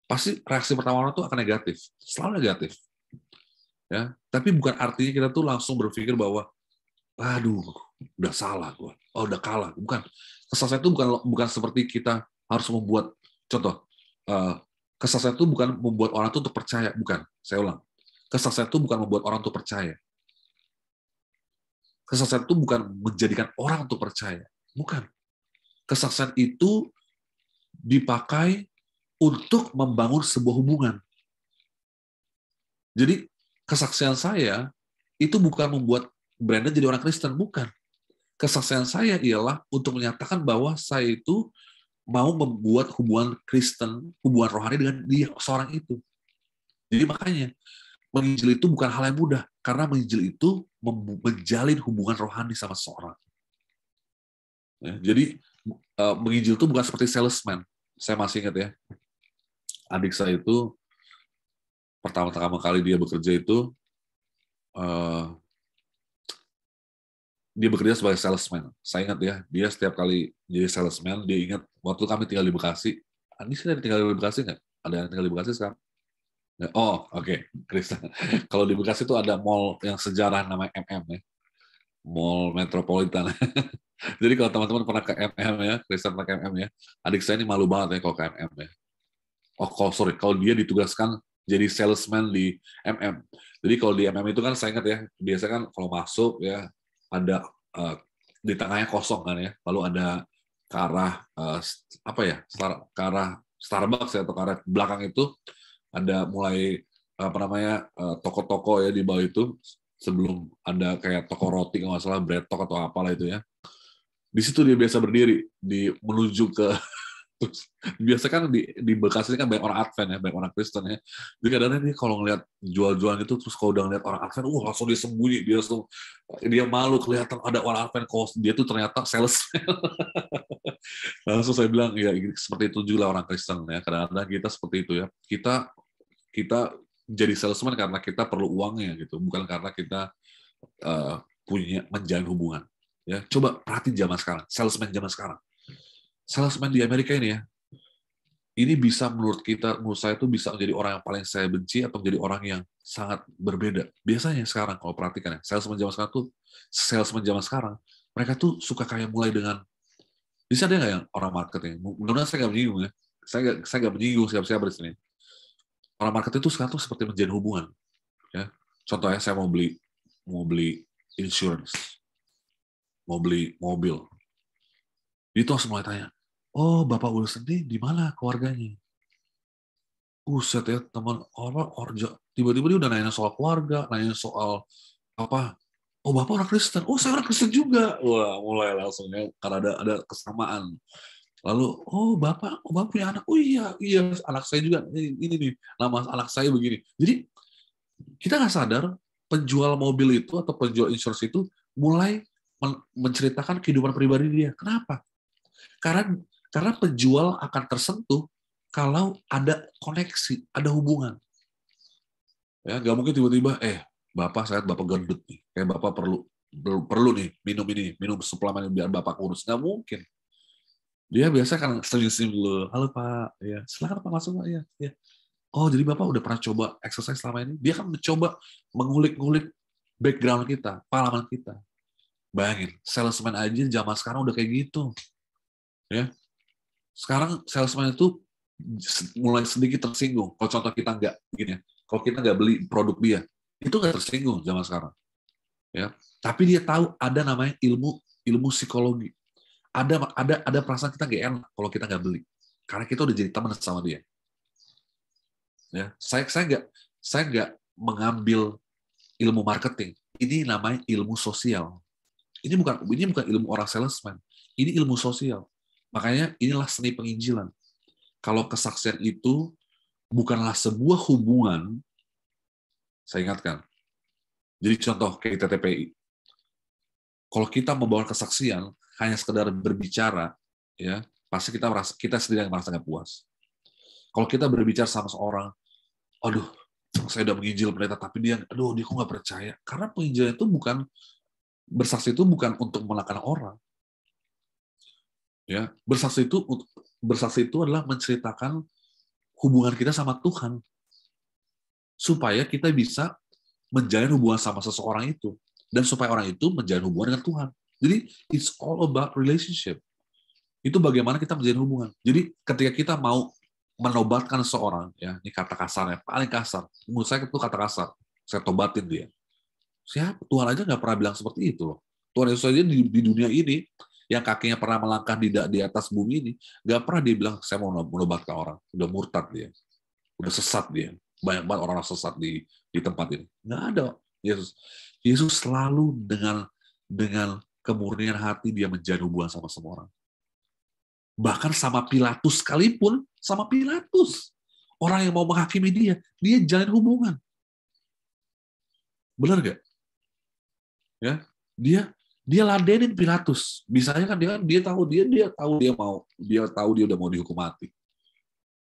pasti reaksi pertama orang tuh akan negatif selalu negatif ya tapi bukan artinya kita tuh langsung berpikir bahwa aduh udah salah gue oh udah kalah bukan kesalahan itu bukan bukan seperti kita harus membuat contoh uh, eh, kesalahan itu bukan membuat orang itu untuk percaya bukan saya ulang kesalahan itu bukan membuat orang itu percaya kesaksian itu bukan menjadikan orang untuk percaya. Bukan. Kesaksian itu dipakai untuk membangun sebuah hubungan. Jadi, kesaksian saya itu bukan membuat Brandon jadi orang Kristen, bukan. Kesaksian saya ialah untuk menyatakan bahwa saya itu mau membuat hubungan Kristen, hubungan rohani dengan dia seorang itu. Jadi makanya menginjil itu bukan hal yang mudah karena menginjil itu menjalin hubungan rohani sama seorang. Ya, jadi e, menginjil itu bukan seperti salesman. Saya masih ingat ya, adik saya itu pertama-tama kali dia bekerja itu e, dia bekerja sebagai salesman. Saya ingat ya, dia setiap kali jadi salesman, dia ingat waktu kami tinggal di Bekasi. Andi sih ada tinggal di Bekasi nggak? Ada yang tinggal di Bekasi sekarang? Nah, oh, oke, okay. [laughs] Krista. Kalau di Bekasi itu ada mall yang sejarah namanya MM ya. Mall Metropolitan. [laughs] Jadi kalau teman-teman pernah ke MM ya, Krista pernah ke MM ya, adik saya ini malu banget ya kalau ke MM ya. Oh, kalau, sorry, kalau dia ditugaskan jadi salesman di MM. Jadi kalau di MM itu kan saya ingat ya, biasanya kan kalau masuk ya ada uh, eh, di tengahnya kosong kan ya lalu ada ke arah uh, apa ya star, ke arah Starbucks ya, atau ke arah belakang itu ada mulai apa namanya eh, toko-toko ya di bawah itu sebelum ada kayak toko roti nggak masalah, bread talk atau apalah itu ya di situ dia biasa berdiri di menuju ke [laughs] terus biasa kan di, di Bekasi kan banyak orang Advent ya, banyak orang Kristen ya. Jadi kadang-kadang kalau ngelihat jual-jualan itu, terus kalau udah ngelihat orang Advent, uh, langsung dia sembunyi, dia langsung dia malu kelihatan ada orang Advent kalau dia tuh ternyata sales. [laughs] langsung saya bilang ya seperti itu juga orang Kristen ya. Kadang-kadang kita seperti itu ya. Kita kita jadi salesman karena kita perlu uangnya gitu, bukan karena kita uh, punya menjalin hubungan. Ya, coba perhatiin zaman sekarang, salesman zaman sekarang salesman di Amerika ini ya, ini bisa menurut kita, menurut saya itu bisa menjadi orang yang paling saya benci atau menjadi orang yang sangat berbeda. Biasanya sekarang kalau perhatikan ya, salesman zaman sekarang tuh, salesman zaman sekarang, mereka tuh suka kayak mulai dengan, bisa ada nggak yang orang marketing? Mudah-mudahan saya nggak menyinggung ya. Saya nggak saya nggak menyinggung siapa-siapa di sini. Orang marketing itu sekarang tuh seperti menjadi hubungan. Ya. Contohnya saya mau beli mau beli insurance, mau beli mobil. Itu harus mulai tanya, oh Bapak Wilson nih di mana keluarganya? Buset ya teman orang orja tiba-tiba dia udah nanya soal keluarga, nanya soal apa? Oh Bapak orang Kristen, oh saya orang Kristen juga. Wah mulai langsungnya karena ada ada kesamaan. Lalu oh Bapak, oh Bapak punya anak, oh iya iya anak saya juga ini, ini nih nama anak saya begini. Jadi kita nggak sadar penjual mobil itu atau penjual insurance itu mulai menceritakan kehidupan pribadi dia. Kenapa? Karena karena penjual akan tersentuh kalau ada koneksi, ada hubungan. Ya, nggak mungkin tiba-tiba, eh, bapak saya bapak gendut nih, kayak eh, bapak perlu perlu nih minum ini, minum suplemen biar bapak kurus. Nggak mungkin. Dia biasa kan senyum-senyum dulu, halo pak, ya silakan pak masuk pak ya. ya. Oh, jadi bapak udah pernah coba exercise selama ini? Dia kan mencoba mengulik-ngulik background kita, pengalaman kita. Bayangin, salesman aja zaman sekarang udah kayak gitu. Ya, sekarang salesman itu mulai sedikit tersinggung. Kalau contoh kita nggak, begini ya. kalau kita nggak beli produk dia, itu nggak tersinggung zaman sekarang. Ya, tapi dia tahu ada namanya ilmu ilmu psikologi. Ada ada ada perasaan kita nggak enak kalau kita nggak beli, karena kita udah jadi teman sama dia. Ya, saya saya nggak saya nggak mengambil ilmu marketing. Ini namanya ilmu sosial. Ini bukan ini bukan ilmu orang salesman. Ini ilmu sosial. Makanya inilah seni penginjilan. Kalau kesaksian itu bukanlah sebuah hubungan, saya ingatkan. Jadi contoh kayak TTPI. Kalau kita membawa kesaksian hanya sekedar berbicara, ya pasti kita merasa kita sendiri yang merasa nggak puas. Kalau kita berbicara sama seorang, aduh, saya udah menginjil pendeta, tapi dia, aduh, dia kok nggak percaya. Karena penginjilan itu bukan bersaksi itu bukan untuk menekan orang, Ya, bersaksi itu bersaksi itu adalah menceritakan hubungan kita sama Tuhan supaya kita bisa menjalin hubungan sama seseorang itu dan supaya orang itu menjalin hubungan dengan Tuhan. Jadi it's all about relationship. Itu bagaimana kita menjalin hubungan. Jadi ketika kita mau menobatkan seseorang, ya ini kata kasarnya paling kasar. Menurut saya itu kata kasar. Saya tobatin dia. Siapa Tuhan aja nggak pernah bilang seperti itu loh. Tuhan Yesus aja di dunia ini yang kakinya pernah melangkah di, di atas bumi ini, gak pernah dia bilang, saya mau menobatkan orang. Udah murtad dia. Udah sesat dia. Banyak banget orang-orang sesat di, di tempat ini. Nggak ada Yesus. Yesus selalu dengan dengan kemurnian hati dia menjalin hubungan sama semua orang. Bahkan sama Pilatus sekalipun, sama Pilatus. Orang yang mau menghakimi dia, dia jalan hubungan. Benar nggak? Ya, dia dia ladenin Pilatus. Misalnya kan dia dia tahu dia dia tahu dia mau dia tahu dia udah mau dihukum mati.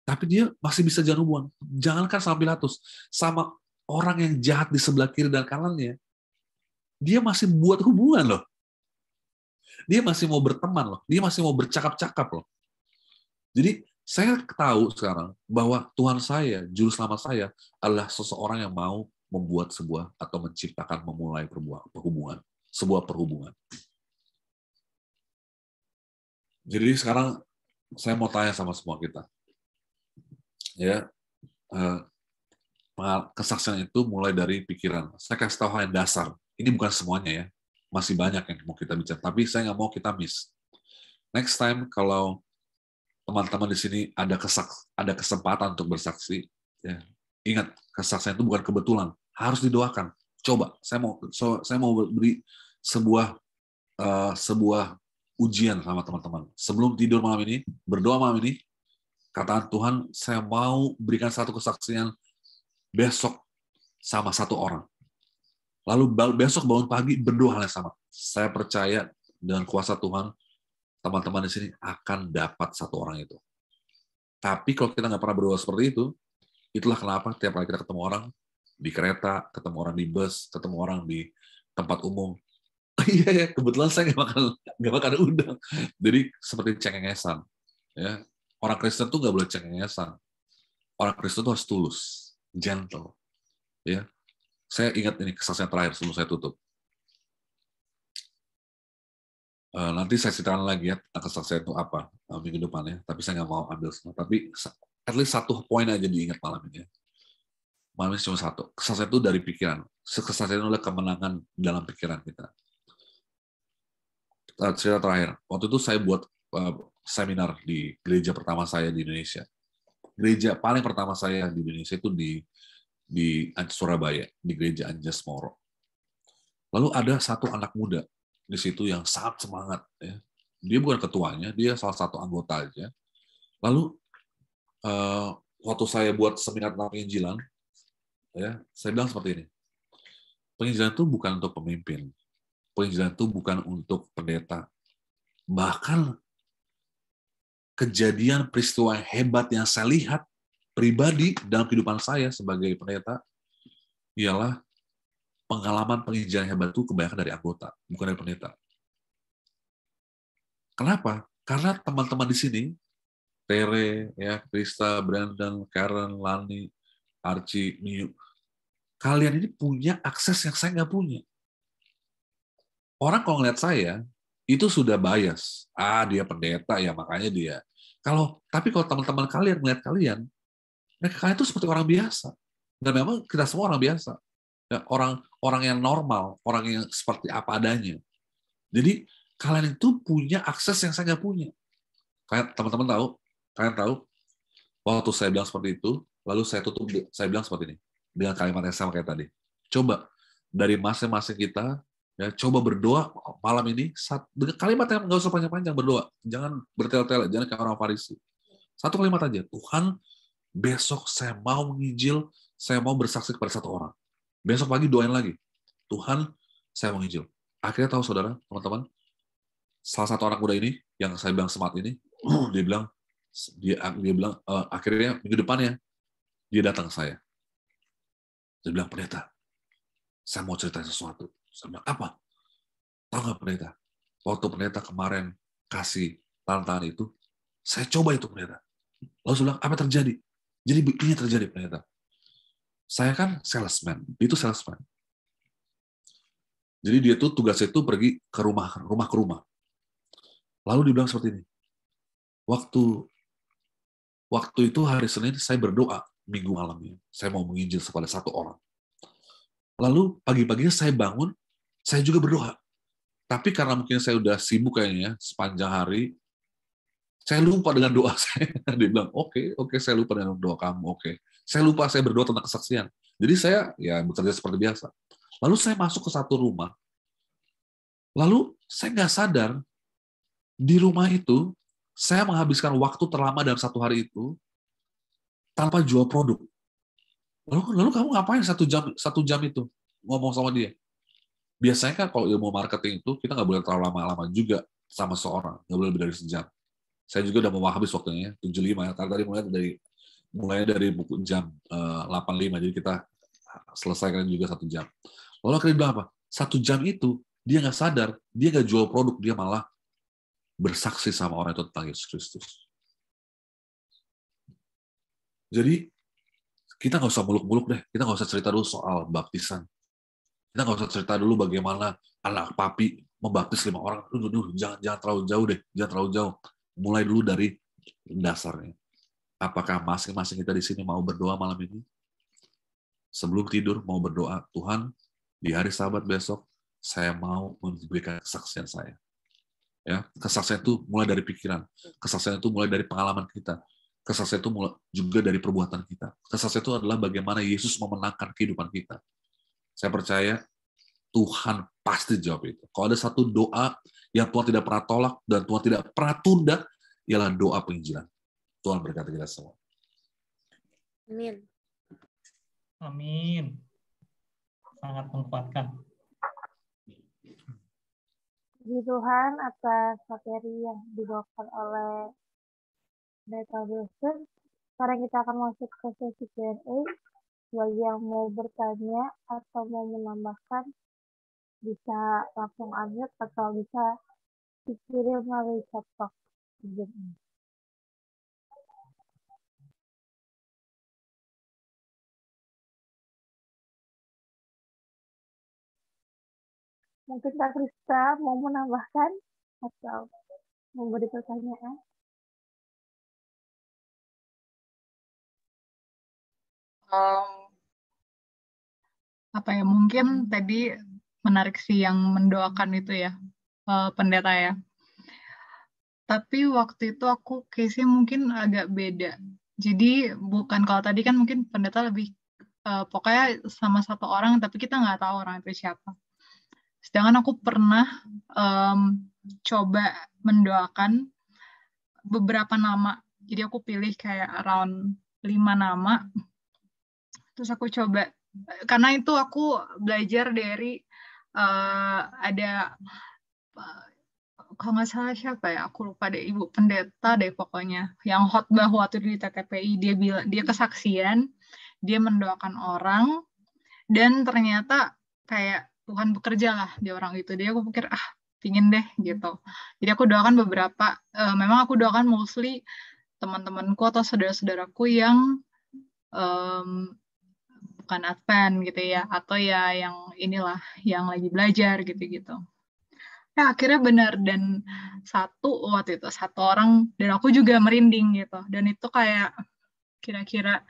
Tapi dia masih bisa jalan hubungan. Jangankan sama Pilatus, sama orang yang jahat di sebelah kiri dan kanannya, dia masih buat hubungan loh. Dia masih mau berteman loh. Dia masih mau bercakap-cakap loh. Jadi saya tahu sekarang bahwa Tuhan saya, juru selamat saya adalah seseorang yang mau membuat sebuah atau menciptakan memulai perhubungan sebuah perhubungan. Jadi sekarang saya mau tanya sama semua kita, ya eh, kesaksian itu mulai dari pikiran. Saya kasih tahu hal yang dasar. Ini bukan semuanya ya, masih banyak yang mau kita bicara. Tapi saya nggak mau kita miss. Next time kalau teman-teman di sini ada kesak ada kesempatan untuk bersaksi, ya, ingat kesaksian itu bukan kebetulan, harus didoakan. Coba saya mau so, saya mau beri sebuah uh, sebuah ujian sama teman-teman. Sebelum tidur malam ini, berdoa malam ini, kataan Tuhan, saya mau berikan satu kesaksian besok sama satu orang. Lalu besok bangun pagi berdoa hal yang sama. Saya percaya dengan kuasa Tuhan, teman-teman di sini akan dapat satu orang itu. Tapi kalau kita nggak pernah berdoa seperti itu, itulah kenapa tiap kali kita ketemu orang di kereta, ketemu orang di bus, ketemu orang di tempat umum, [laughs] oh iya iya, kebetulan saya nggak makan nggak makan udang jadi seperti cengengesan ya orang Kristen tuh nggak boleh cengengesan orang Kristen tuh harus tulus gentle ya saya ingat ini kesaksian terakhir sebelum saya tutup eh, nanti saya ceritakan lagi ya tentang kesaksian itu apa eh, minggu depan ya tapi saya nggak mau ambil semua tapi at least satu poin aja diingat malam ini ya. malam ini cuma satu kesaksian itu dari pikiran kesaksian oleh kemenangan dalam pikiran kita Eh, cerita terakhir. Waktu itu saya buat eh, seminar di gereja pertama saya di Indonesia. Gereja paling pertama saya di Indonesia itu di di Surabaya, di gereja Anjas Moro. Lalu ada satu anak muda di situ yang sangat semangat. Ya. Dia bukan ketuanya, dia salah satu anggota aja. Lalu uh, waktu saya buat seminar tentang penginjilan, ya, saya bilang seperti ini. Penginjilan itu bukan untuk pemimpin, penginjilan itu bukan untuk pendeta. Bahkan kejadian peristiwa hebat yang saya lihat pribadi dalam kehidupan saya sebagai pendeta ialah pengalaman penginjilan hebat itu kebanyakan dari anggota, bukan dari pendeta. Kenapa? Karena teman-teman di sini, Tere, ya, Krista, Brandon, Karen, Lani, Archie, Miu, kalian ini punya akses yang saya nggak punya orang kalau ngeliat saya itu sudah bias. Ah, dia pendeta ya makanya dia. Kalau tapi kalau teman-teman kalian melihat kalian, mereka kalian itu seperti orang biasa. Dan memang kita semua orang biasa. Ya, orang orang yang normal, orang yang seperti apa adanya. Jadi kalian itu punya akses yang saya nggak punya. Kalian teman-teman tahu, kalian tahu waktu saya bilang seperti itu, lalu saya tutup saya bilang seperti ini dengan kalimat yang sama kayak tadi. Coba dari masing-masing kita Ya, coba berdoa malam ini kalimat yang nggak usah panjang-panjang berdoa. Jangan bertele-tele, jangan kayak orang Farisi. Satu kalimat aja. Tuhan, besok saya mau menginjil, saya mau bersaksi kepada satu orang. Besok pagi doain lagi. Tuhan, saya mau menginjil. Akhirnya tahu saudara, teman-teman, salah satu orang muda ini yang saya bilang smart ini [clears throat] dia bilang dia dia bilang uh, akhirnya minggu depan ya dia datang ke saya dia bilang pendeta saya mau cerita sesuatu saya apa? Tahu nggak pendeta? Waktu pendeta kemarin kasih tantangan itu, saya coba itu pendeta. Lalu saya bilang, apa terjadi? Jadi ini terjadi pendeta. Saya kan salesman, itu salesman. Jadi dia tuh tugasnya itu pergi ke rumah, rumah ke rumah. Lalu dibilang seperti ini, waktu waktu itu hari Senin saya berdoa minggu malamnya. Saya mau menginjil kepada satu orang. Lalu pagi-paginya saya bangun, saya juga berdoa. Tapi karena mungkin saya udah sibuk kayaknya ya, sepanjang hari, saya lupa dengan doa [laughs] saya. Dia bilang, oke, okay, oke, okay, saya lupa dengan doa kamu, oke. Okay. Saya lupa saya berdoa tentang kesaksian. Jadi saya ya bekerja seperti biasa. Lalu saya masuk ke satu rumah. Lalu saya nggak sadar di rumah itu saya menghabiskan waktu terlama dalam satu hari itu tanpa jual produk. Lalu, lalu kamu ngapain satu jam satu jam itu ngomong sama dia? biasanya kan kalau ilmu marketing itu kita nggak boleh terlalu lama-lama juga sama seorang, nggak boleh lebih dari sejam. Saya juga udah mau habis waktunya, ya, tujuh lima, Karena tadi mulai dari mulai dari buku jam eh, delapan lima, jadi kita selesaikan juga satu jam. Lalu akhirnya bilang apa? Satu jam itu dia nggak sadar, dia nggak jual produk, dia malah bersaksi sama orang itu tentang Yesus Kristus. Jadi kita nggak usah muluk-muluk deh, kita nggak usah cerita dulu soal baptisan, kita nggak usah cerita dulu bagaimana anak papi membaptis lima orang. Duh, duh, jangan, jangan terlalu jauh deh, jangan terlalu jauh. Mulai dulu dari dasarnya. Apakah masing-masing kita di sini mau berdoa malam ini? Sebelum tidur mau berdoa, Tuhan, di hari sabat besok saya mau memberikan kesaksian saya. Ya, kesaksian itu mulai dari pikiran, kesaksian itu mulai dari pengalaman kita, kesaksian itu mulai juga dari perbuatan kita. Kesaksian itu adalah bagaimana Yesus memenangkan kehidupan kita. Saya percaya Tuhan pasti jawab itu. Kalau ada satu doa yang Tuhan tidak pernah tolak dan Tuhan tidak pernah tunda, ialah doa penginjilan. Tuhan berkata kita semua.
Amin. Amin. Sangat menguatkan.
Di Tuhan atas materi yang dibawakan oleh Beta Wilson. Sekarang kita akan masuk ke sesi Q&A bagi yang mau bertanya atau mau menambahkan bisa langsung unmute atau bisa dikirim melalui
chat box. Mungkin Kak Krista mau menambahkan atau memberi pertanyaan?
Um, apa ya mungkin tadi menarik sih yang mendoakan itu ya eh, pendeta ya tapi waktu itu aku case mungkin agak beda jadi bukan kalau tadi kan mungkin pendeta lebih uh, pokoknya sama satu orang tapi kita nggak tahu orang itu siapa sedangkan aku pernah um, coba mendoakan beberapa nama jadi aku pilih kayak around lima nama terus aku coba karena itu aku belajar dari uh, ada uh, kalau nggak salah siapa ya aku lupa deh ibu pendeta deh pokoknya yang hot bahwa waktu di TKPI dia bilang dia kesaksian dia mendoakan orang dan ternyata kayak Tuhan bekerja lah di orang itu dia aku pikir ah pingin deh gitu jadi aku doakan beberapa uh, memang aku doakan mostly teman-temanku atau saudara-saudaraku yang um, bukan advent gitu ya atau ya yang inilah yang lagi belajar gitu-gitu ya akhirnya benar dan satu waktu itu satu orang dan aku juga merinding gitu dan itu kayak kira-kira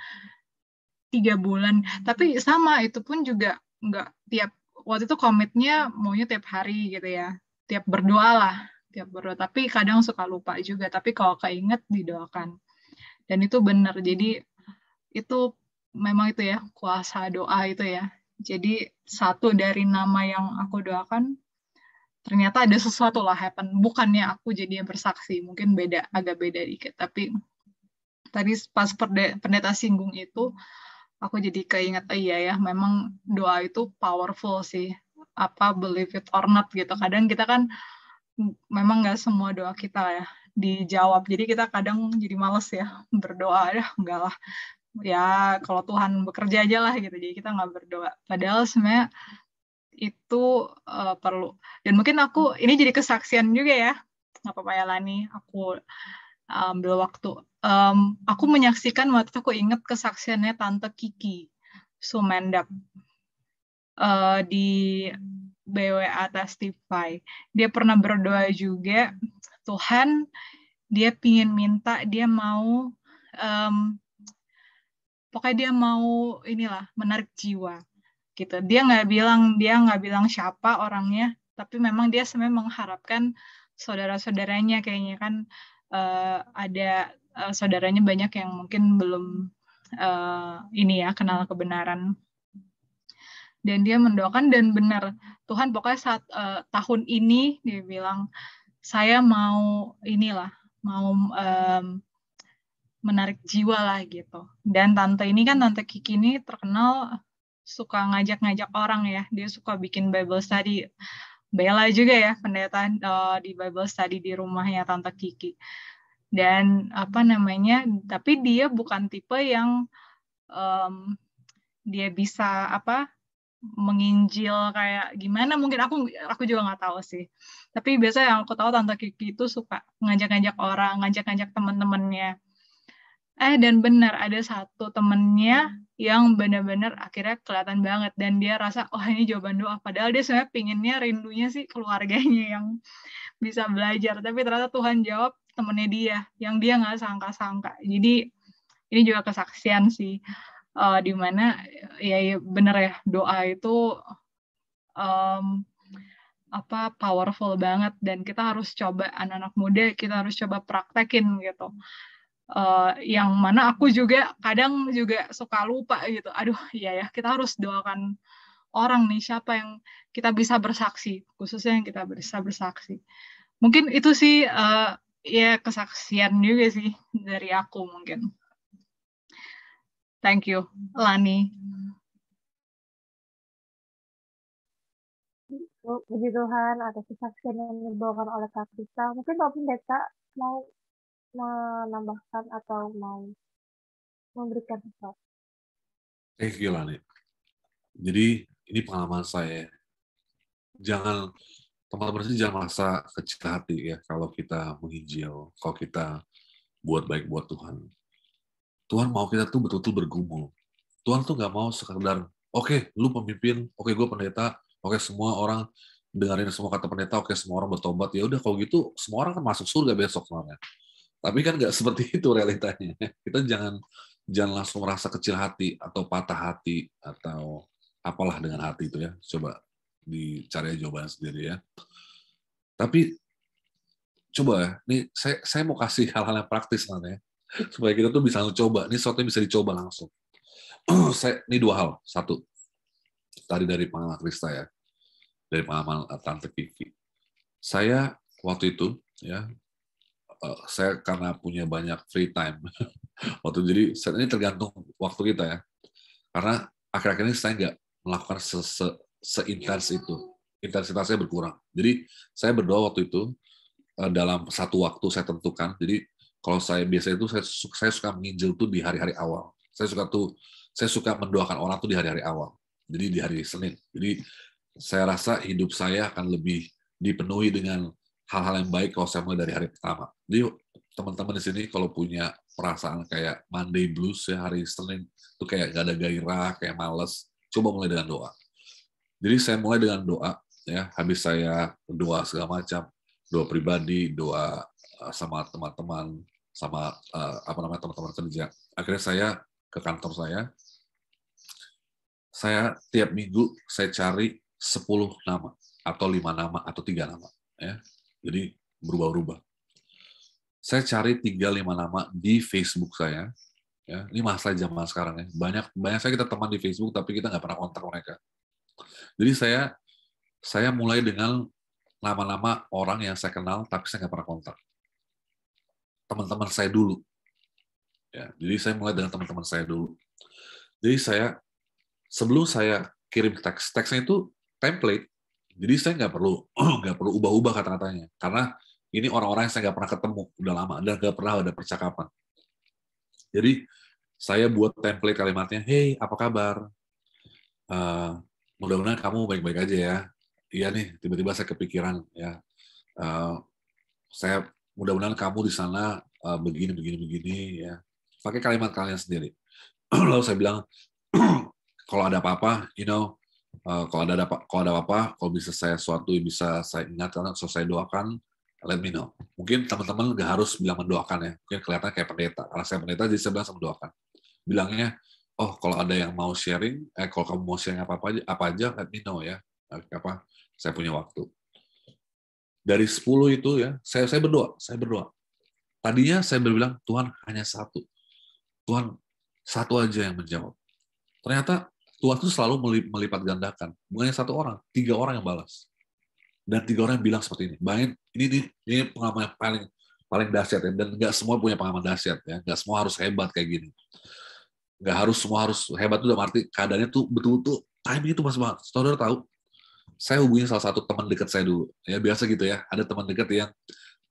tiga bulan tapi sama itu pun juga nggak tiap waktu itu komitnya maunya tiap hari gitu ya tiap berdoa lah tiap berdoa tapi kadang suka lupa juga tapi kalau keinget didoakan dan itu benar jadi itu memang itu ya kuasa doa itu ya. Jadi satu dari nama yang aku doakan ternyata ada sesuatu lah happen. Bukannya aku jadi yang bersaksi, mungkin beda agak beda dikit. Tapi tadi pas pendeta singgung itu, aku jadi keinget, oh iya ya, memang doa itu powerful sih. Apa believe it or not gitu. Kadang kita kan memang nggak semua doa kita ya dijawab. Jadi kita kadang jadi males ya berdoa, ya enggak lah ya kalau Tuhan bekerja aja lah gitu jadi kita nggak berdoa padahal sebenarnya itu uh, perlu dan mungkin aku ini jadi kesaksian juga ya nggak apa-apa ya Lani aku eh, ambil waktu um, aku menyaksikan waktu aku inget kesaksiannya Tante Kiki Sumendap uh, di BWA Testify dia pernah berdoa juga Tuhan dia ingin minta dia mau um, pokoknya dia mau inilah menarik jiwa gitu dia nggak bilang dia nggak bilang siapa orangnya tapi memang dia sebenarnya mengharapkan saudara-saudaranya kayaknya kan uh, ada uh, saudaranya banyak yang mungkin belum uh, ini ya kenal kebenaran dan dia mendoakan dan benar Tuhan pokoknya saat uh, tahun ini dia bilang saya mau inilah mau um, menarik jiwa lah gitu. Dan tante ini kan tante Kiki ini terkenal suka ngajak-ngajak orang ya. Dia suka bikin Bible study. Bella juga ya pendeta uh, eh, di Bible study di rumahnya tante Kiki. Dan apa namanya? Tapi dia bukan tipe yang um, dia bisa apa menginjil kayak gimana mungkin aku aku juga nggak tahu sih tapi biasa yang aku tahu tante Kiki itu suka ngajak-ngajak orang ngajak-ngajak teman-temannya eh dan benar ada satu temennya hmm. yang benar-benar akhirnya kelihatan banget dan dia rasa oh ini jawaban doa padahal dia sebenarnya pinginnya rindunya sih keluarganya [laughs] yang bisa belajar tapi ternyata Tuhan jawab temennya dia yang dia nggak sangka-sangka jadi ini juga kesaksian sih uh, mana ya, ya benar ya doa itu um, apa powerful banget dan kita harus coba anak-anak muda kita harus coba praktekin gitu uh, yang mana aku juga kadang juga suka lupa gitu. Aduh, iya ya, kita harus doakan orang nih siapa yang kita bisa bersaksi, khususnya yang kita bisa bersaksi. Mungkin itu sih uh, ya kesaksian juga sih dari aku mungkin. Thank you, Lani.
Puji Tuhan atas kesaksian yang dibawakan oleh Kak Krista. Mungkin Pak Pendeta mau menambahkan atau mau memberikan sesuatu?
Eh, gila nih. Jadi, ini pengalaman saya. Jangan, teman-teman sih jangan merasa kecil hati ya kalau kita menghijau, kalau kita buat baik buat Tuhan. Tuhan mau kita tuh betul-betul bergumul. Tuhan tuh nggak mau sekedar, oke, okay, lu pemimpin, oke, okay, gue pendeta, oke, okay, semua orang dengerin semua kata pendeta, oke, okay, semua orang bertobat, ya udah kalau gitu semua orang kan masuk surga besok sebenarnya. Tapi kan nggak [laughs] seperti itu realitanya. Kita jangan jangan langsung merasa kecil hati atau patah hati atau apalah dengan hati itu ya. Coba dicari jawaban sendiri ya. Tapi coba ya, nih saya, saya mau kasih [laughs] hal-hal yang praktis nanti ya. Supaya kita tuh bisa coba. Ini sesuatu yang bisa dicoba langsung. [clears throat] saya, ini dua hal. Satu, tadi dari pengalaman Krista ya. Dari pengalaman Tante Kiki. Saya waktu itu ya Eh, saya karena punya banyak free time [laughs] waktu jadi saat ini tergantung waktu kita ya karena akhir-akhir ini saya nggak melakukan se -se seintens itu intensitasnya berkurang jadi saya berdoa waktu itu eh, dalam satu waktu saya tentukan jadi kalau saya biasa itu saya, saya suka menginjil tuh di hari-hari awal saya suka tuh saya suka mendoakan orang tuh di hari-hari awal jadi di hari Senin jadi saya rasa hidup saya akan lebih dipenuhi dengan hal-hal yang baik kalau saya mulai dari hari pertama. Jadi teman-teman di sini kalau punya perasaan kayak Monday blues ya hari Senin itu kayak gak ada gairah, kayak males, coba mulai dengan doa. Jadi saya mulai dengan doa ya, habis saya doa segala macam, doa pribadi, doa eh, sama teman-teman, sama eh, apa namanya teman-teman kerja. Akhirnya saya ke kantor saya, saya tiap minggu saya cari 10 nama atau lima nama atau tiga nama ya jadi berubah-ubah. Saya cari tiga lima nama di Facebook saya. Ya, ini masa zaman sekarang ya. Banyak banyak saya kita teman di Facebook tapi kita nggak pernah kontak mereka. Jadi saya saya mulai dengan nama-nama orang yang saya kenal tapi saya nggak pernah kontak. Teman-teman saya dulu. Ya, jadi saya mulai dengan teman-teman saya dulu. Jadi saya sebelum saya kirim teks, teksnya itu template jadi saya nggak perlu [clears throat] nggak perlu ubah-ubah kata-katanya karena ini orang-orang yang saya nggak pernah ketemu udah lama dan nggak pernah ada percakapan. Jadi saya buat template kalimatnya, hey apa kabar? Uh, mudah-mudahan kamu baik-baik aja ya. Iya nih, tiba-tiba saya kepikiran ya. Uh, saya mudah-mudahan kamu di sana uh, begini begini begini ya. Pakai kalimat kalian sendiri. [clears throat] Lalu saya bilang [clears throat] kalau ada apa-apa, you know, Eh, kalau ada dapat kalau ada apa kalau bisa saya suatu bisa saya ingat atau saya doakan, let me know. Mungkin teman-teman nggak harus bilang mendoakan ya. Mungkin kelihatan kayak pendeta. Karena saya pendeta, jadi saya bilang saya mendoakan. Bilangnya, oh kalau ada yang mau sharing, eh kalau kamu mau sharing apa-apa aja, apa aja, let me know ya. Apa, saya punya waktu. Dari 10 itu ya, saya saya berdoa, saya berdoa. Tadinya saya berbilang, Tuhan hanya satu. Tuhan satu aja yang menjawab. Ternyata Tuhan itu selalu melipat gandakan. Bukan satu orang, tiga orang yang balas. Dan tiga orang yang bilang seperti ini. Bahkan ini, ini, ini pengalaman yang paling paling dahsyat ya. Dan nggak semua punya pengalaman dahsyat ya. Nggak semua harus hebat kayak gini. Nggak harus semua harus hebat itu udah arti keadaannya tuh betul-betul timing itu pas banget. Saudara tahu, saya hubungin salah satu teman dekat saya dulu. Ya biasa gitu ya. Ada teman dekat yang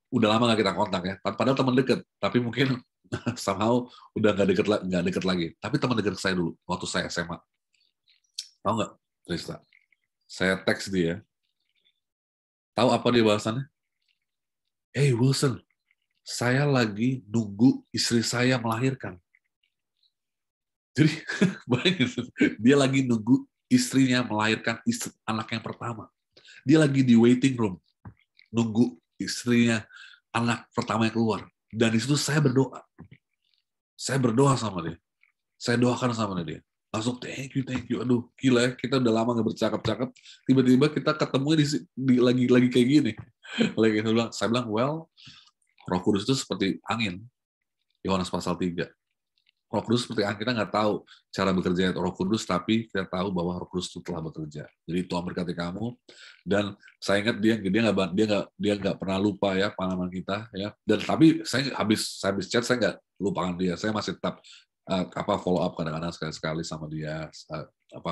udah lama nggak kita kontak ya. Padahal teman dekat, tapi mungkin [laughs] somehow udah nggak deket nggak deket lagi. Tapi teman dekat saya dulu waktu saya SMA. Tahu nggak, Trista? Saya teks dia. Tahu apa dia bahasannya? Hey Wilson, saya lagi nunggu istri saya melahirkan. Jadi [laughs] dia lagi nunggu istrinya melahirkan istri, anak yang pertama. Dia lagi di waiting room, nunggu istrinya anak pertama yang keluar. Dan di situ saya berdoa. Saya berdoa sama dia. Saya doakan sama dia langsung thank you thank you aduh gila ya, kita udah lama nggak bercakap-cakap tiba-tiba kita ketemu di, di lagi lagi kayak gini [laughs] lagi saya bilang saya bilang well Roh Kudus itu seperti angin Yohanes pasal 3 Roh Kudus seperti angin kita nggak tahu cara bekerja Roh Kudus tapi kita tahu bahwa Roh Kudus itu telah bekerja jadi Tuhan berkati kamu dan saya ingat dia dia nggak dia nggak dia nggak pernah lupa ya pengalaman kita ya dan tapi saya habis saya habis chat saya nggak lupakan dia saya masih tetap uh, apa follow up kadang-kadang sekali-sekali sama dia uh, apa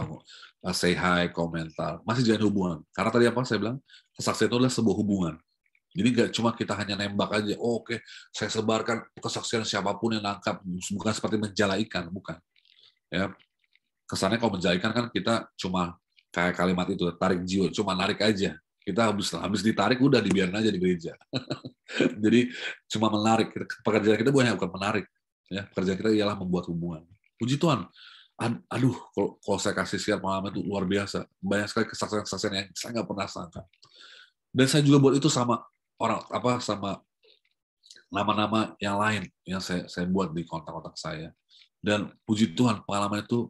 uh, say hi komentar masih jalan hubungan karena tadi apa saya bilang kesaksian itu adalah sebuah hubungan jadi nggak cuma kita hanya nembak aja oh, oke okay, saya sebarkan kesaksian siapapun yang nangkap bukan seperti menjala ikan bukan ya kesannya kalau menjala ikan kan kita cuma kayak kalimat itu tarik jiwa cuma narik aja kita habis habis ditarik udah dibiarin aja di gereja [laughs] jadi cuma menarik pekerjaan kita bukan bukan menarik Ya, pekerjaan kita ialah membuat hubungan. Puji Tuhan. Aduh, kalau, saya kasih share pengalaman itu luar biasa. Banyak sekali kesaksian-kesaksian yang saya nggak pernah sangka. Dan saya juga buat itu sama orang apa sama nama-nama yang lain yang saya saya buat di kontak-kontak saya. Dan puji Tuhan pengalaman itu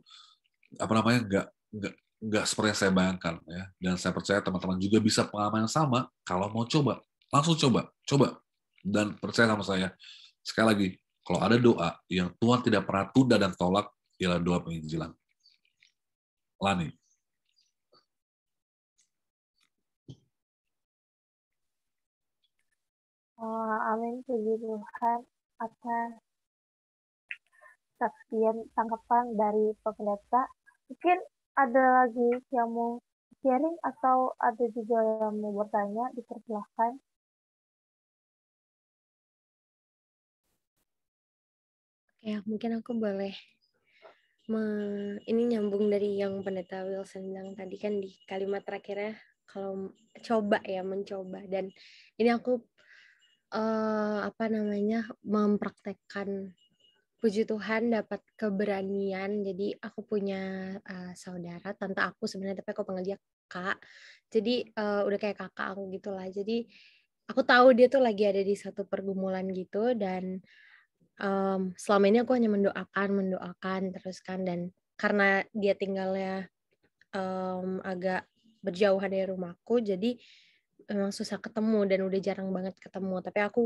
apa namanya nggak nggak nggak seperti yang saya bayangkan ya dan saya percaya teman-teman juga bisa pengalaman yang sama kalau mau coba langsung coba coba dan percaya sama saya sekali lagi kalau ada doa yang Tuhan tidak pernah tunda dan tolak, ialah doa penginjilan. Lani.
Oh, amin puji Tuhan atas saksian tanggapan dari pendeta. Mungkin ada lagi yang mau sharing atau ada juga yang mau bertanya, dipersilahkan.
ya mungkin aku boleh me, ini nyambung dari yang pendeta Wilson bilang tadi kan di kalimat terakhirnya kalau coba ya mencoba dan ini aku uh, apa namanya mempraktekkan puji Tuhan dapat keberanian jadi aku punya uh, saudara tante aku sebenarnya tapi aku panggil dia kak jadi uh, udah kayak kakak aku gitulah jadi aku tahu dia tuh lagi ada di satu pergumulan gitu dan um, selama ini aku hanya mendoakan mendoakan terus kan dan karena dia tinggalnya um, agak berjauhan dari rumahku jadi memang susah ketemu dan udah jarang banget ketemu tapi aku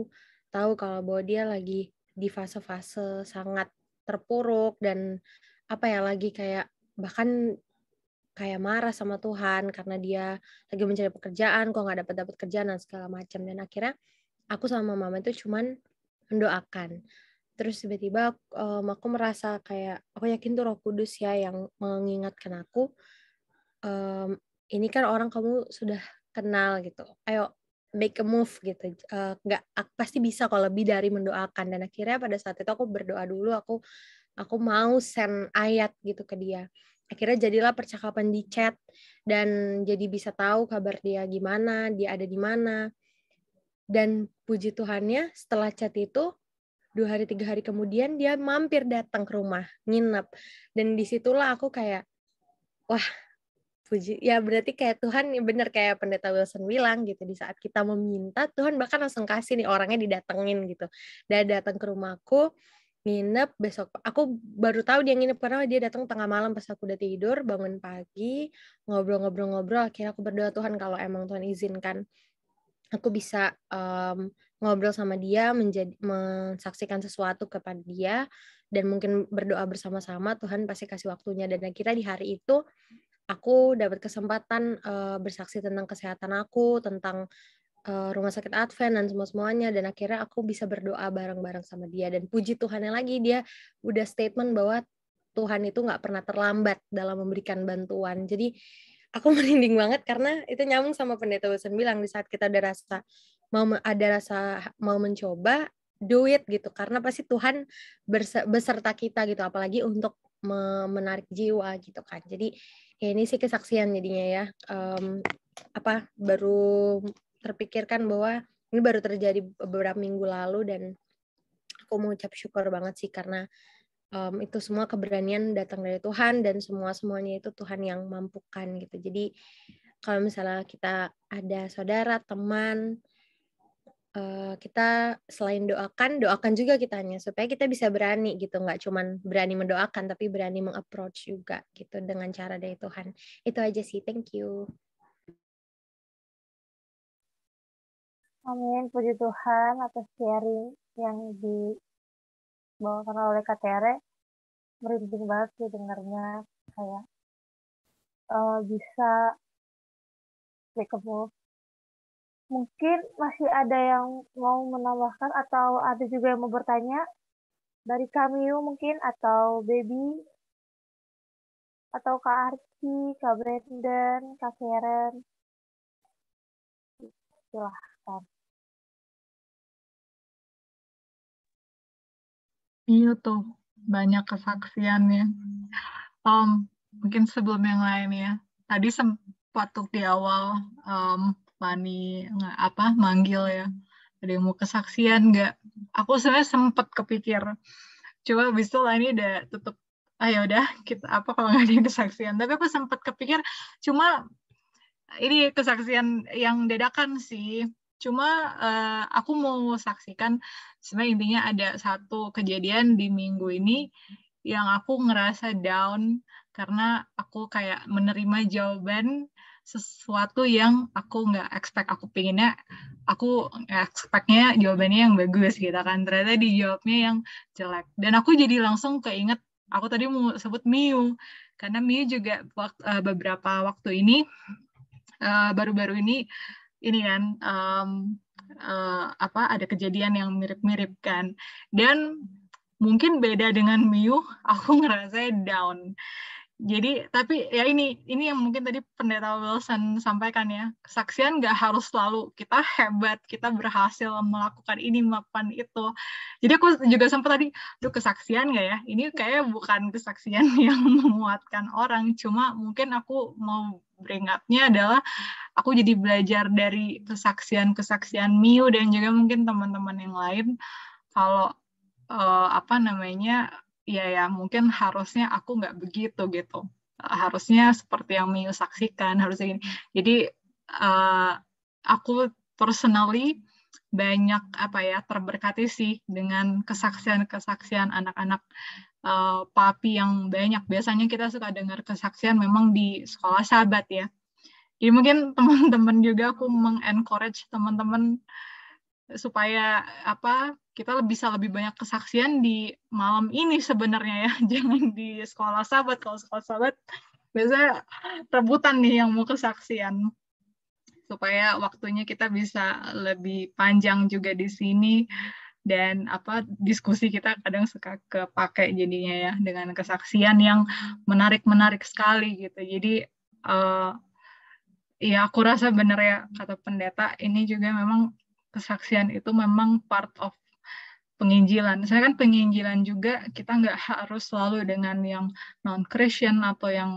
tahu kalau bahwa dia lagi di fase-fase sangat terpuruk dan apa ya lagi kayak bahkan kayak marah sama Tuhan karena dia lagi mencari pekerjaan kok nggak dapat dapat kerjaan dan segala macam dan akhirnya aku sama mama itu cuman mendoakan terus tiba-tiba um, aku merasa kayak aku yakin tuh Roh Kudus ya yang mengingatkan aku um, ini kan orang kamu sudah kenal gitu ayo make a move gitu nggak uh, pasti bisa kalau lebih dari mendoakan dan akhirnya pada saat itu aku berdoa dulu aku aku mau send ayat gitu ke dia akhirnya jadilah percakapan di chat dan jadi bisa tahu kabar dia gimana dia ada di mana dan puji Tuhannya setelah chat itu dua hari tiga hari kemudian dia mampir datang ke rumah nginep dan disitulah aku kayak wah puji ya berarti kayak Tuhan bener kayak pendeta Wilson bilang gitu di saat kita meminta Tuhan bahkan langsung kasih nih orangnya didatengin gitu dia datang ke rumahku nginep besok aku baru tahu dia nginep karena dia datang tengah malam pas aku udah tidur bangun pagi ngobrol-ngobrol-ngobrol akhirnya aku berdoa Tuhan kalau emang Tuhan izinkan aku bisa um, ngobrol sama dia, menjadi mensaksikan sesuatu kepada dia dan mungkin berdoa bersama-sama Tuhan pasti kasih waktunya dan akhirnya di hari itu aku dapat kesempatan uh, bersaksi tentang kesehatan aku, tentang uh, rumah sakit Advent dan semua-semuanya dan akhirnya aku bisa berdoa bareng-bareng sama dia dan puji Tuhannya lagi dia udah statement bahwa Tuhan itu nggak pernah terlambat dalam memberikan bantuan. Jadi aku [laughs] merinding banget karena itu nyambung sama pendeta Wilson bilang di saat kita udah rasa mau ada rasa mau mencoba do it gitu karena pasti Tuhan beserta kita gitu apalagi untuk menarik jiwa gitu kan jadi ya ini sih kesaksian jadinya ya um, apa baru terpikirkan bahwa ini baru terjadi beberapa minggu lalu dan aku mau ucap syukur banget sih karena um, itu semua keberanian datang dari Tuhan dan semua semuanya itu Tuhan yang mampukan gitu jadi kalau misalnya kita ada saudara teman Eh, kita selain doakan doakan juga kitanya supaya kita bisa berani gitu nggak cuman berani mendoakan tapi berani mengapproach juga gitu dengan cara dari Tuhan itu aja sih thank you
Amin puji Tuhan atas sharing
yang dibawakan oleh Katere merinding banget
sih dengarnya kayak uh, bisa move Mungkin masih ada yang mau menambahkan atau ada juga yang mau bertanya dari Kamiu mungkin atau Baby atau Kak Arki, Kak Brandon, Kak Karen.
Silahkan.
Iya tuh, banyak kesaksiannya. Um, mungkin sebelum yang lain ya. Tadi sempat tuh di awal um, Fani apa manggil ya ada yang mau kesaksian nggak aku sebenarnya sempet kepikir coba habis itu ini udah tutup ayo ah, ya udah kita apa kalau nggak ada yang kesaksian tapi aku sempet kepikir cuma ini kesaksian yang dadakan sih cuma uh, aku mau saksikan sebenarnya intinya ada satu kejadian di minggu ini yang aku ngerasa down karena aku kayak menerima jawaban sesuatu yang aku nggak expect aku pinginnya aku expectnya jawabannya yang bagus gitu kan ternyata dijawabnya yang jelek dan aku jadi langsung keinget aku tadi mau sebut Miu karena Miu juga waktu, uh, eh, beberapa waktu ini eh, baru-baru uh, ini ini kan um, uh, apa ada kejadian yang mirip-mirip kan dan mungkin beda dengan Miu [laughs] aku ngerasa down jadi tapi ya ini ini yang mungkin tadi pendeta Wilson sampaikan ya kesaksian nggak harus selalu kita hebat kita berhasil melakukan ini melakukan itu jadi aku juga sempat tadi tuh kesaksian nggak ya ini kayak bukan kesaksian [laughs] yang memuatkan orang cuma mungkin aku mau bring up-nya adalah aku jadi belajar dari kesaksian-kesaksian Miu dan juga mungkin teman-teman yang lain kalau uh, apa namanya ya ya mungkin harusnya aku nggak begitu gitu harusnya seperti yang Miu saksikan harusnya gini jadi uh, aku personally banyak apa ya terberkati sih dengan kesaksian-kesaksian anak-anak uh, papi yang banyak biasanya kita suka dengar kesaksian memang di sekolah sahabat ya jadi mungkin [laughs] teman-teman juga aku mengencourage teman-teman supaya apa kita bisa lebih banyak kesaksian di malam ini sebenarnya ya [laughs] jangan di sekolah sahabat kalau sekolah sahabat biasanya rebutan nih yang mau kesaksian supaya waktunya kita bisa lebih panjang juga di sini dan apa diskusi kita kadang suka kepake jadinya ya dengan kesaksian yang menarik-menarik sekali gitu. Jadi uh, ya aku rasa benar ya kata pendeta ini juga memang kesaksian itu memang part of penginjilan. Saya kan penginjilan juga kita nggak harus selalu dengan yang non Christian atau yang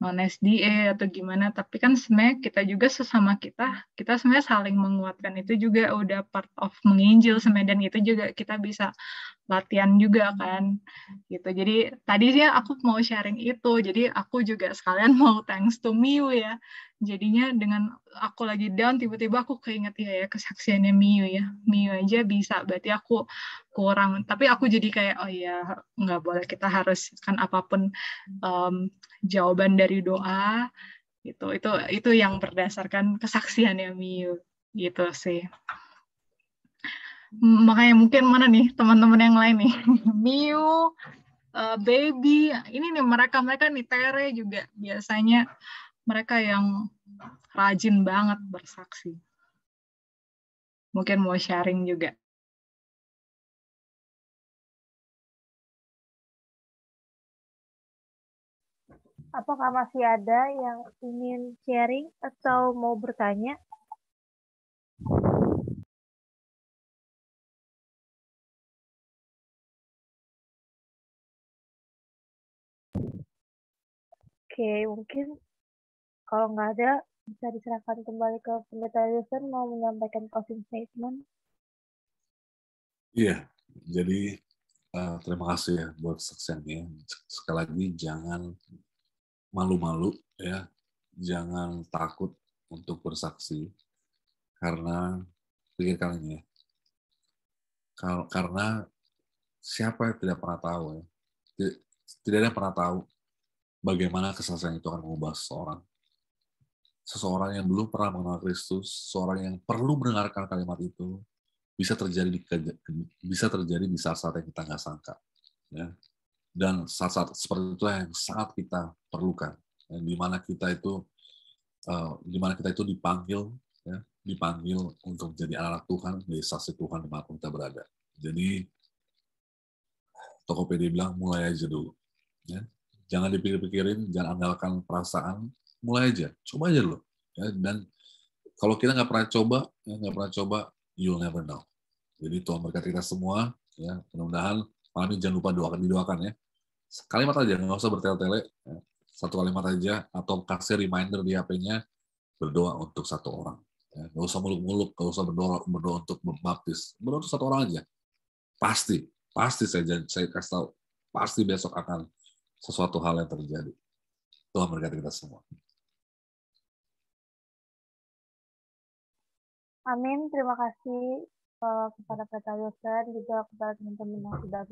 non SDA atau gimana, tapi kan sebenarnya kita juga sesama kita, kita sebenarnya saling menguatkan itu juga udah part of menginjil sebenarnya dan itu juga kita bisa latihan juga kan gitu. Jadi tadi sih aku mau sharing itu, jadi aku juga sekalian mau thanks to Miu ya jadinya dengan aku lagi down tiba-tiba aku keinget ya ya kesaksiannya Miu ya Miu aja bisa berarti aku kurang tapi aku jadi kayak oh ya nggak boleh kita harus kan apapun um, jawaban dari doa gitu itu itu yang berdasarkan kesaksiannya Miu gitu sih makanya mungkin mana nih teman-teman yang lain nih [laughs] Miu uh, eh, baby ini nih mereka mereka nih Tere juga biasanya mereka yang rajin banget bersaksi. Mungkin mau sharing juga.
Apakah masih ada yang ingin sharing atau mau bertanya?
Oke, mungkin kalau nggak ada, bisa diserahkan kembali ke Pendeta Wilson mau menyampaikan closing statement.
Iya, jadi uh, terima kasih ya buat saksiannya. Sekali lagi jangan malu-malu ya, jangan takut untuk bersaksi karena pikirkan ini ya. Karena siapa yang tidak pernah tahu ya, tidak ada yang pernah tahu bagaimana kesaksian itu akan mengubah seseorang seseorang yang belum pernah mengenal Kristus, seorang yang perlu mendengarkan kalimat itu, bisa terjadi di, bisa terjadi di saat-saat yang kita nggak sangka. Ya. Dan saat-saat seperti itu yang sangat kita perlukan. Ya, di mana kita itu uh, di mana kita itu dipanggil ya, dipanggil untuk menjadi anak-anak Tuhan, menjadi saksi Tuhan di dimanapun kita berada. Jadi Tokopedia bilang mulai aja dulu. Ya. Jangan dipikir-pikirin, jangan andalkan perasaan, mulai aja, coba aja dulu. Ya, dan kalau kita nggak pernah coba, ya, nggak ya, pernah coba, you'll never know. Jadi Tuhan berkati kita semua, ya mudah-mudahan malam ini jangan lupa doakan didoakan ya. Kalimat aja, nggak usah bertele-tele. Ya. Satu kalimat aja, atau kasih reminder di HP-nya, berdoa untuk satu orang. Ya, gak usah muluk-muluk, gak usah berdoa, berdoa untuk membaptis. Berdoa untuk satu orang aja. Pasti, pasti saya, saya kasih tahu, pasti besok akan sesuatu
hal yang terjadi. Tuhan berkati kita semua.
Amin. Terima kasih uh, kepada Petra Yosen,
juga kepada teman-teman yang sudah